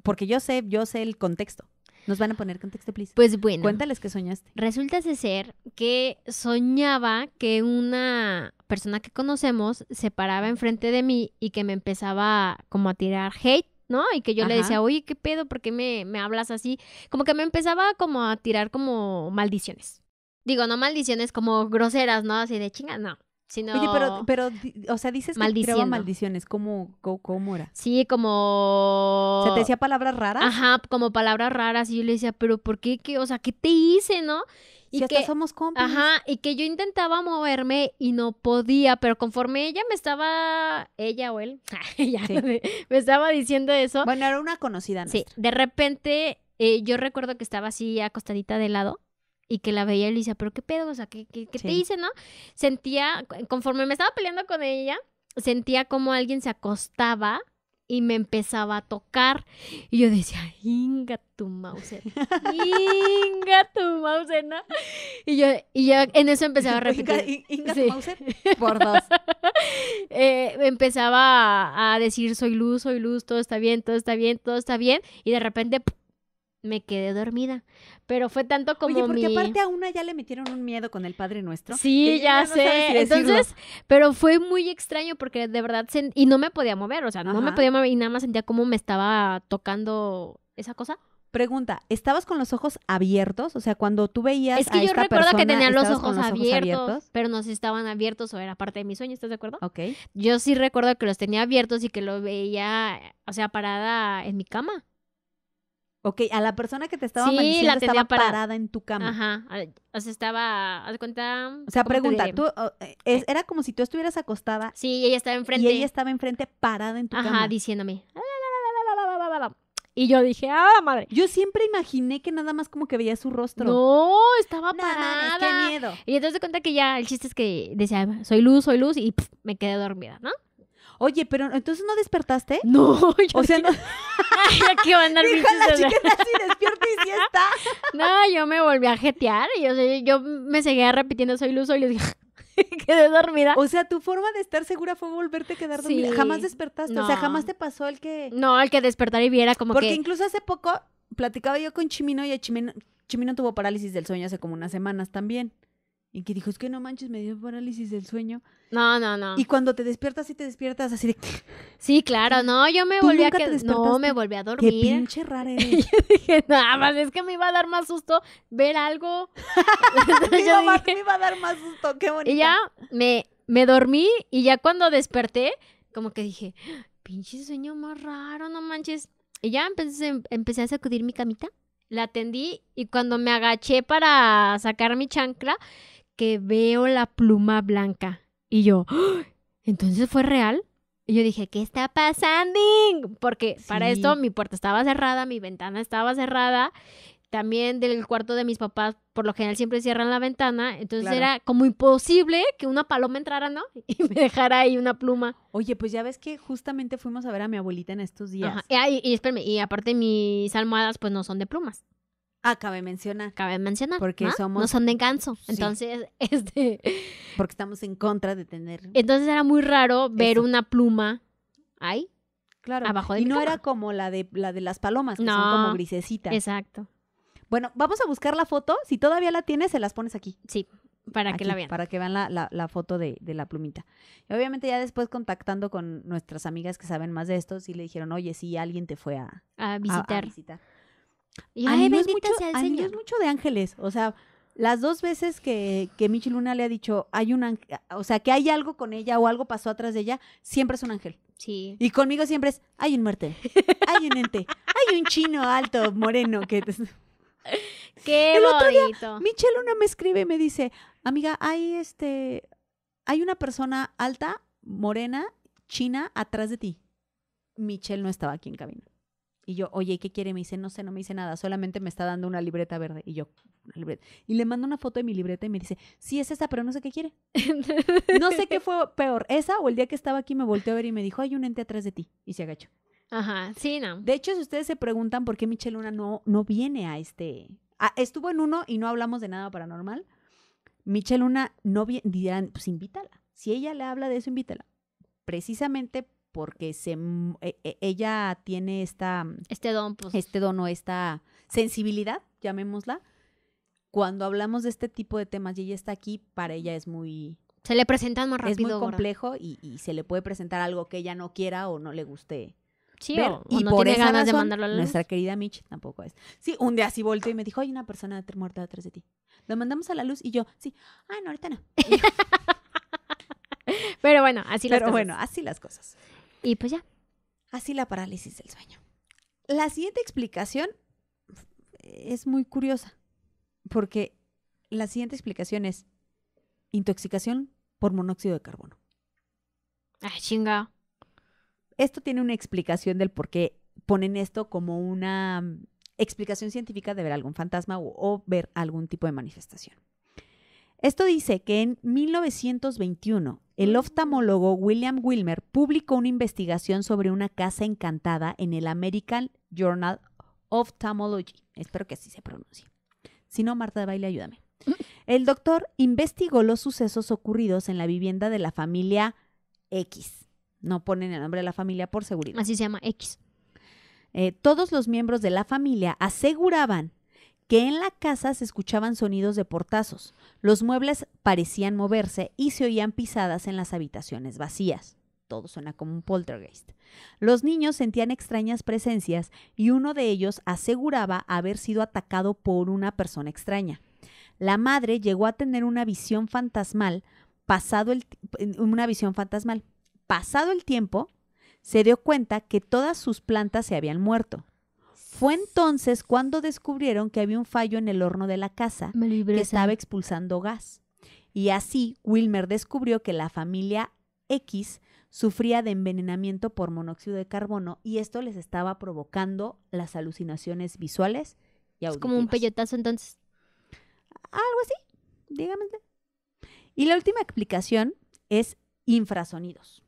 porque yo sé, yo sé el contexto. Nos van a poner contexto, please. Pues bueno. Cuéntales qué soñaste. Resulta ser que soñaba que una persona que conocemos se paraba enfrente de mí y que me empezaba como a tirar hate ¿no? Y que yo le decía, oye, ¿qué pedo? ¿Por qué me, me hablas así? Como que me empezaba como a tirar como maldiciones. Digo, no maldiciones como groseras, ¿no? Así de chinga, no. Sino... Oye, pero, pero, o sea, dices que maldiciones, como cómo, era? Sí, como... ¿Se te decía palabras raras? Ajá, como palabras raras, y yo le decía, pero ¿por qué? qué? O sea, ¿qué te hice, no? Y que, somos cómplices Ajá, y que yo intentaba moverme y no podía, pero conforme ella me estaba, ella o él, me, estaba diciendo eso. Bueno, era una conocida. Nuestra. Sí, de repente eh, yo recuerdo que estaba así acostadita de lado y que la veía y le decía, pero qué pedo, o sea, ¿qué, te hice, no? Sentía, conforme me estaba peleando con ella, sentía como alguien se acostaba y me empezaba a tocar. Y yo decía, inga tu mouse, inga tu mouse, ¿no? Y yo, y yo en eso empezaba a repetir. Inga, tu Mauser, por dos. empezaba a, decir, soy luz, soy luz, todo está bien, todo está bien, todo está bien. Y de repente, me quedé dormida. Pero fue tanto como. Oye, porque aparte a una ya le metieron un miedo con el Padre Nuestro. Sí, ya, sé. Entonces, pero fue muy extraño porque de verdad. Y no me podía mover, o sea, no me podía mover y nada más sentía como me estaba tocando esa cosa. Pregunta, ¿estabas con los ojos abiertos? O sea, cuando tú veías. Es que yo recuerdo que tenía los ojos, abiertos, pero no sé si estaban abiertos o era parte de mi sueño, ¿estás de acuerdo? Ok. Yo sí recuerdo que los tenía abiertos y que lo veía, o sea, parada en mi cama. Ok, a la persona que te estaba sí, estaba parada. en tu cama. Ajá. O sea, estaba. Haz cuenta. O sea, pregunta, tú. Eh, era como si tú estuvieras acostada. Sí, ella estaba enfrente. Y ella estaba enfrente parada en tu cama. Ajá, diciéndome. Y yo dije, ah, madre. Yo siempre imaginé que nada más como que veía su rostro. No, estaba parada. Qué miedo. Y entonces de cuenta que ya el chiste es que decía, soy luz, soy luz, y me quedé dormida, ¿no? Oye, pero entonces no despertaste. No, yo o sea, no... Ay, van a andar la chica así, despierta y siesta. está. No, yo me volví a jetear. Yo, yo me seguía repitiendo, soy luz, les dije, quedé dormida. O sea, tu forma de estar segura fue volverte a quedar dormida. jamás despertaste, o sea, jamás te pasó el que... No, el que despertar y viera como que... Porque incluso hace poco platicaba yo con Chimino y Chimino, Chimino tuvo parálisis del sueño hace como unas semanas también. Y que dijo, es que no manches, me dio parálisis del sueño. No, no, no. Y cuando te despiertas y te despiertas así de... Sí, claro, no, yo me volví a que... No, me volví a dormir. Qué pinche rara yo dije, nada más, es que me iba a dar más susto ver algo. me iba a dar más susto, qué bonito. Y ya me, me dormí y ya cuando desperté, como que dije, ah, pinche sueño más raro, no manches. Y ya empecé, empecé a sacudir mi camita, la tendí y cuando me agaché para sacar mi chancla que veo la pluma blanca. Y yo, ¡Ah! ¿entonces fue real? Y yo dije, ¿qué está pasando? Porque para esto mi puerta estaba cerrada, mi ventana estaba cerrada. También del cuarto de mis papás, por lo general siempre cierran la ventana. Entonces era como imposible que una paloma entrara, ¿no? Y me dejara ahí una pluma. Oye, pues ya ves que justamente fuimos a ver a mi abuelita en estos días. y aparte mis almohadas pues no son de plumas. Ah, cabe mencionar. Cabe mencionar. Porque somos. No son de canso. Entonces, este. Porque estamos en contra de tener. Entonces era muy raro ver una pluma ahí. Claro. Abajo Y no era como la de, la de las palomas, que no. son como grisecitas. Exacto. Bueno, vamos a buscar la foto. Si todavía la tienes, se las pones aquí. Sí, para que la vean. Para que vean la, foto de, la plumita. Y obviamente ya después contactando con nuestras amigas que saben más de esto, sí le dijeron, oye, si alguien te fue a, visitar. A, a visitar. Y a, mucho, sea a es mucho de ángeles. O sea, las dos veces que, que Michi Luna le ha dicho, hay un o sea, que hay algo con ella o algo pasó atrás de ella, siempre es un ángel. Sí. Y conmigo siempre es, hay un muerte, hay un ente, hay un chino alto, moreno, que... Qué El otro Día, Michelle Luna me escribe y me dice, amiga, hay este, hay una persona alta, morena, china, atrás de ti. Michelle no estaba aquí en camino. Y yo, oye, qué quiere? Me dice, no sé, no me dice nada, solamente me está dando una libreta verde. Y yo, una libreta. Y le mando una foto de mi libreta y me dice, sí, es esa, pero no sé qué quiere. no sé qué fue peor, esa o el día que estaba aquí me volteó a ver y me dijo, hay un ente atrás de ti. Y se agachó. Ajá, sí, no. De hecho, si ustedes se preguntan por qué Michelle Luna no, no viene a este... estuvo en uno y no hablamos de nada paranormal. Michelle Luna no viene, dirán, pues invítala. Si ella le habla de eso, invítala. Precisamente porque se, e, e, ella tiene esta... Mm, este don, pues. Este don o esta sensibilidad, llamémosla. Cuando hablamos de este tipo de temas y ella está aquí, para ella es muy... Se le presentan más rápido. Es muy complejo y, se le puede presentar algo que ella no quiera o no le guste. Sí, y por tiene ganas de mandarlo a la luz. Nuestra querida Mitch tampoco es. Sí, un día así volteó y me dijo, hay una persona muerta detrás de ti. Lo mandamos a la luz y yo, sí, ah, no, ahorita no. Pero bueno, así las cosas. Pero bueno, así las cosas. Y pues ya. Así la parálisis del sueño. La siguiente explicación es muy curiosa, porque la siguiente explicación es intoxicación por monóxido de carbono. Ah, chinga. Esto tiene una explicación del por qué ponen esto como una mm, explicación científica de ver algún fantasma o ver algún tipo de manifestación. Esto dice que en 1921 el oftalmólogo William Wilmer publicó una investigación sobre una casa encantada en el American Journal of Ophthalmology. Espero que así se pronuncie. Si no, Marta de Baile, ayúdame. El doctor investigó los sucesos ocurridos en la vivienda de la familia X. No ponen el nombre de la familia por seguridad. Así se llama X. Eh, todos los miembros de la familia aseguraban que en la casa se escuchaban sonidos de portazos, los muebles parecían moverse y se oían pisadas en las habitaciones vacías. Todo suena como un poltergeist. Los niños sentían extrañas presencias y uno de ellos aseguraba haber sido atacado por una persona extraña. La madre llegó a tener una visión fantasmal, pasado el, una visión fantasmal. Pasado el tiempo, se dio cuenta que todas sus plantas se habían muerto fue entonces cuando descubrieron que había un fallo en el horno de la casa que estaba expulsando gas. Y así Wilmer descubrió que la familia X sufría de envenenamiento por monóxido de carbono y esto les estaba provocando las alucinaciones visuales y Es como un pellotazo entonces. Algo así, dígame. Y la última explicación es infrasonidos.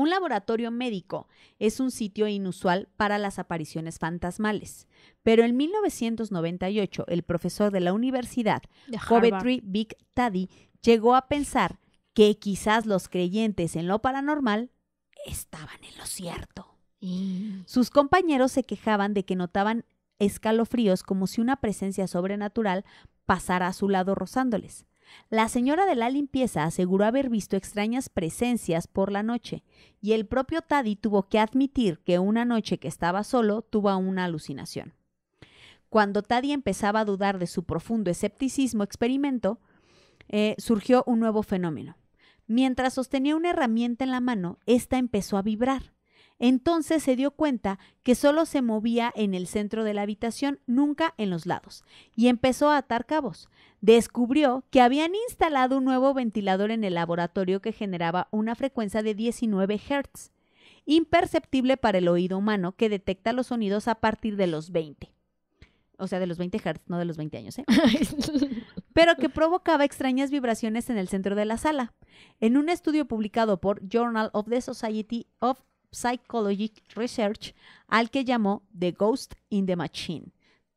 Un laboratorio médico es un sitio inusual para las apariciones fantasmales, pero en 1998 el profesor de la universidad, de Coventry Big Taddy, llegó a pensar que quizás los creyentes en lo paranormal estaban en lo cierto. Mm. Sus compañeros se quejaban de que notaban escalofríos como si una presencia sobrenatural pasara a su lado rozándoles. La señora de la limpieza aseguró haber visto extrañas presencias por la noche, y el propio Taddy tuvo que admitir que una noche que estaba solo tuvo una alucinación. Cuando Taddy empezaba a dudar de su profundo escepticismo experimento, eh, surgió un nuevo fenómeno. Mientras sostenía una herramienta en la mano, ésta empezó a vibrar. Entonces se dio cuenta que solo se movía en el centro de la habitación, nunca en los lados, y empezó a atar cabos. Descubrió que habían instalado un nuevo ventilador en el laboratorio que generaba una frecuencia de 19 Hz, imperceptible para el oído humano que detecta los sonidos a partir de los 20. O sea, de los 20 Hz, no de los 20 años, ¿eh? pero que provocaba extrañas vibraciones en el centro de la sala. En un estudio publicado por Journal of the Society of Psychology Research, al que llamó The Ghost in the Machine.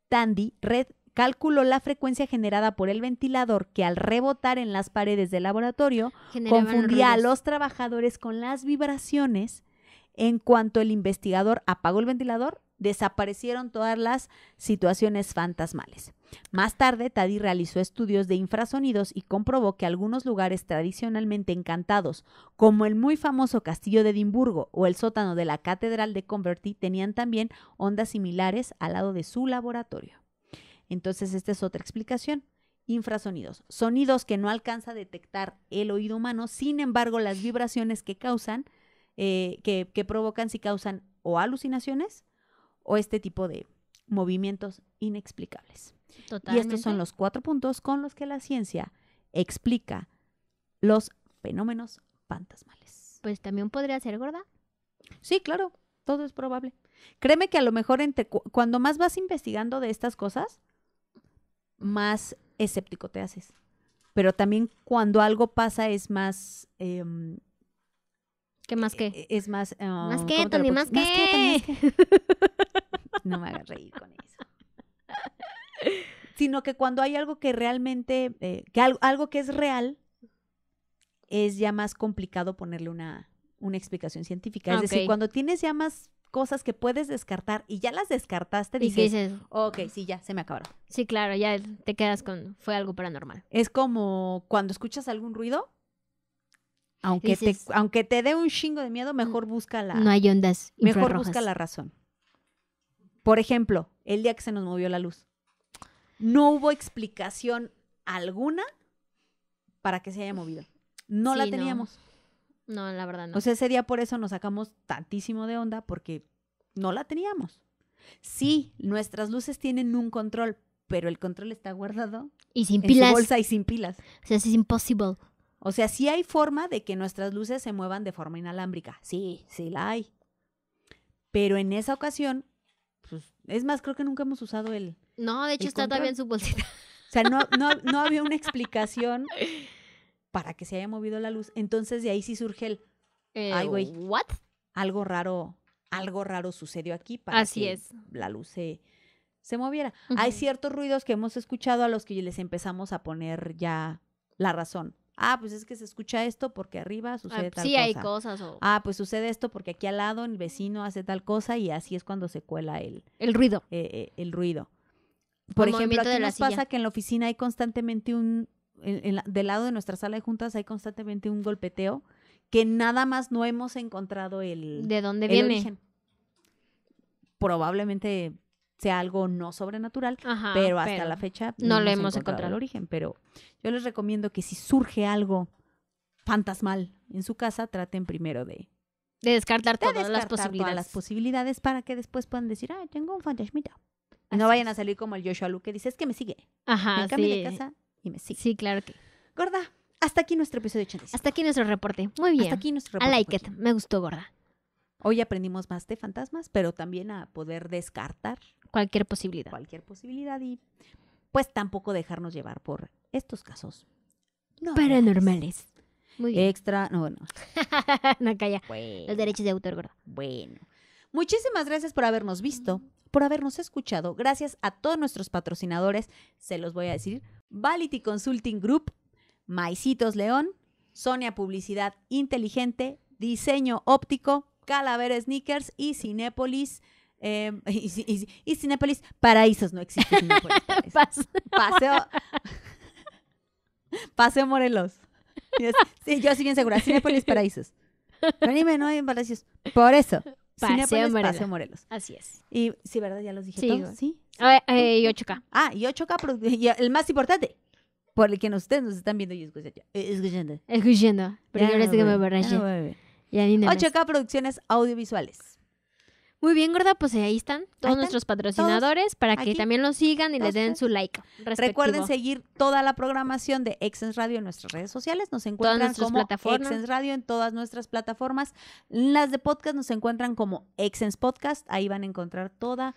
Tandy red calculó la frecuencia generada por el ventilador que al rebotar en las paredes del laboratorio confundía a los trabajadores con las vibraciones. En cuanto el investigador apagó el ventilador, desaparecieron todas las situaciones fantasmales. Más tarde, Taddy realizó estudios de infrasonidos y comprobó que algunos lugares tradicionalmente encantados, como el muy famoso Castillo de Edimburgo o el sótano de la Catedral de Convertí, tenían también ondas similares al lado de su laboratorio. Entonces, esta es otra explicación. Infrasonidos, sonidos que no alcanza a detectar el oído humano, sin embargo, las vibraciones que causan, eh, que provocan si causan o alucinaciones o este tipo de movimientos inexplicables. Totalmente. Y estos son los cuatro puntos con los que la ciencia explica los fenómenos fantasmales. Pues también podría ser gorda. Sí, claro, todo es probable. Créeme que a lo mejor cuando más vas investigando de estas cosas, más escéptico te haces. Pero también cuando algo pasa es más... Em, ¿Qué más e-, qué? E-, es más... Em, más que, Tony, más más que. No me hagas reír con eso. Sino que cuando hay algo que realmente, eh, que algo, que es real, es ya más complicado ponerle una, una explicación científica. Es decir, cuando tienes ya más cosas que puedes descartar y ya las descartaste, dices, ¿Y dices, ok, sí, ya, se me acabaron. Sí, claro, ya te quedas con, fue algo paranormal. Es como cuando escuchas algún ruido, aunque, te, aunque te dé un chingo de miedo, mejor mm, busca la... No hay ondas Mejor busca la razón. Por ejemplo, el día que se nos movió la luz. No hubo explicación alguna para que se haya movido. No la teníamos. No. la verdad no. O sea, ese día por eso nos sacamos tantísimo de onda porque no la teníamos. Sí, nuestras luces tienen un control, pero el control está guardado y sin en bolsa y sin pilas. O sea, es imposible. O sea, sí hay forma de que nuestras luces se muevan de forma inalámbrica. Sí, sí la hay. Pero en esa ocasión es más, creo que nunca hemos usado el. No, de hecho está todavía en su bolsita. O sea, no, no, había una explicación para que se haya movido la luz. Entonces de ahí sí surge el. Eh, ¿What? Algo raro, algo raro sucedió aquí para que la luz se, moviera. Hay ciertos ruidos que hemos escuchado a los que les empezamos a poner ya la razón. Ah, pues es que se escucha esto porque arriba sucede ah, tal cosa. hay cosas. Ah, pues sucede esto porque aquí al lado el vecino hace tal cosa y así es cuando se cuela el... El ruido. Eh, eh, el ruido. Por ejemplo, aquí nos pasa que en la oficina hay constantemente un... del lado de nuestra sala de juntas hay constantemente un golpeteo que nada más no hemos encontrado el... ¿De dónde viene? Probablemente sea algo no sobrenatural, pero hasta la fecha no, lo hemos encontrado, el origen. Pero yo les recomiendo que si surge algo fantasmal en su casa, traten primero de... De descartar, todas, las posibilidades. las posibilidades para que después puedan decir, ah, tengo un fantasmita. no vayan a salir como el Joshua Lu que dice, es que me sigue. Ajá, me cambio de casa y me sigue. Sí, claro que. Gorda, hasta aquí nuestro episodio 86. Hasta aquí nuestro reporte. Muy bien. Hasta aquí nuestro reporte. I like it. Me gustó, gorda. Hoy aprendimos más de fantasmas, pero también a poder descartar cualquier posibilidad. Cualquier posibilidad y pues tampoco dejarnos llevar por estos casos. Paranormales. Muy bien. Extra, no, bueno, no calla. Los derechos de autor, Bueno. Muchísimas gracias por habernos visto, por habernos escuchado. Gracias a todos nuestros patrocinadores, se los voy a decir. Vality Consulting Group, Maicitos León, Sonia Publicidad Inteligente, Diseño Óptico, Calavera Sneakers y Cinépolis. Em, y, y, Cinépolis, paraísos no existe. Cinépolis, Paseo. Paseo, Morelos. Sí, yo estoy bien segura. Cinépolis, paraísos. no hay en palacios. Por eso. Paseo, Morelos. Paseo Morelos. Así es. Y sí, ¿verdad? Ya los dije todos. Sí. Eh, y 8K. Ah, y 8K, el más importante. Por el que ustedes nos están viendo y escuchando. Escuchando. Escuchando. Pero ahora no, que me borraste. 8K Producciones Audiovisuales. Muy bien, gorda, pues ahí están todos nuestros patrocinadores para que también los sigan y les den su like. Recuerden seguir toda la programación de Exens Radio en nuestras redes sociales. Nos encuentran como Exens Radio en todas nuestras plataformas. Las de podcast nos encuentran como Exens Podcast. Ahí van a encontrar toda,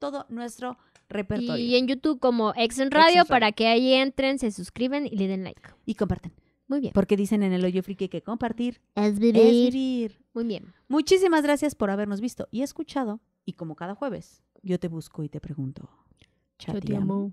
todo nuestro repertorio. Y en YouTube como Exens Radio, Radio. para que ahí entren, se suscriben y le den like. Y comparten. Muy bien. Porque dicen en el hoyo friki que compartir es vivir. Muy bien. Muchísimas gracias por habernos visto y escuchado. Y como cada jueves, yo te busco y te pregunto. te amo.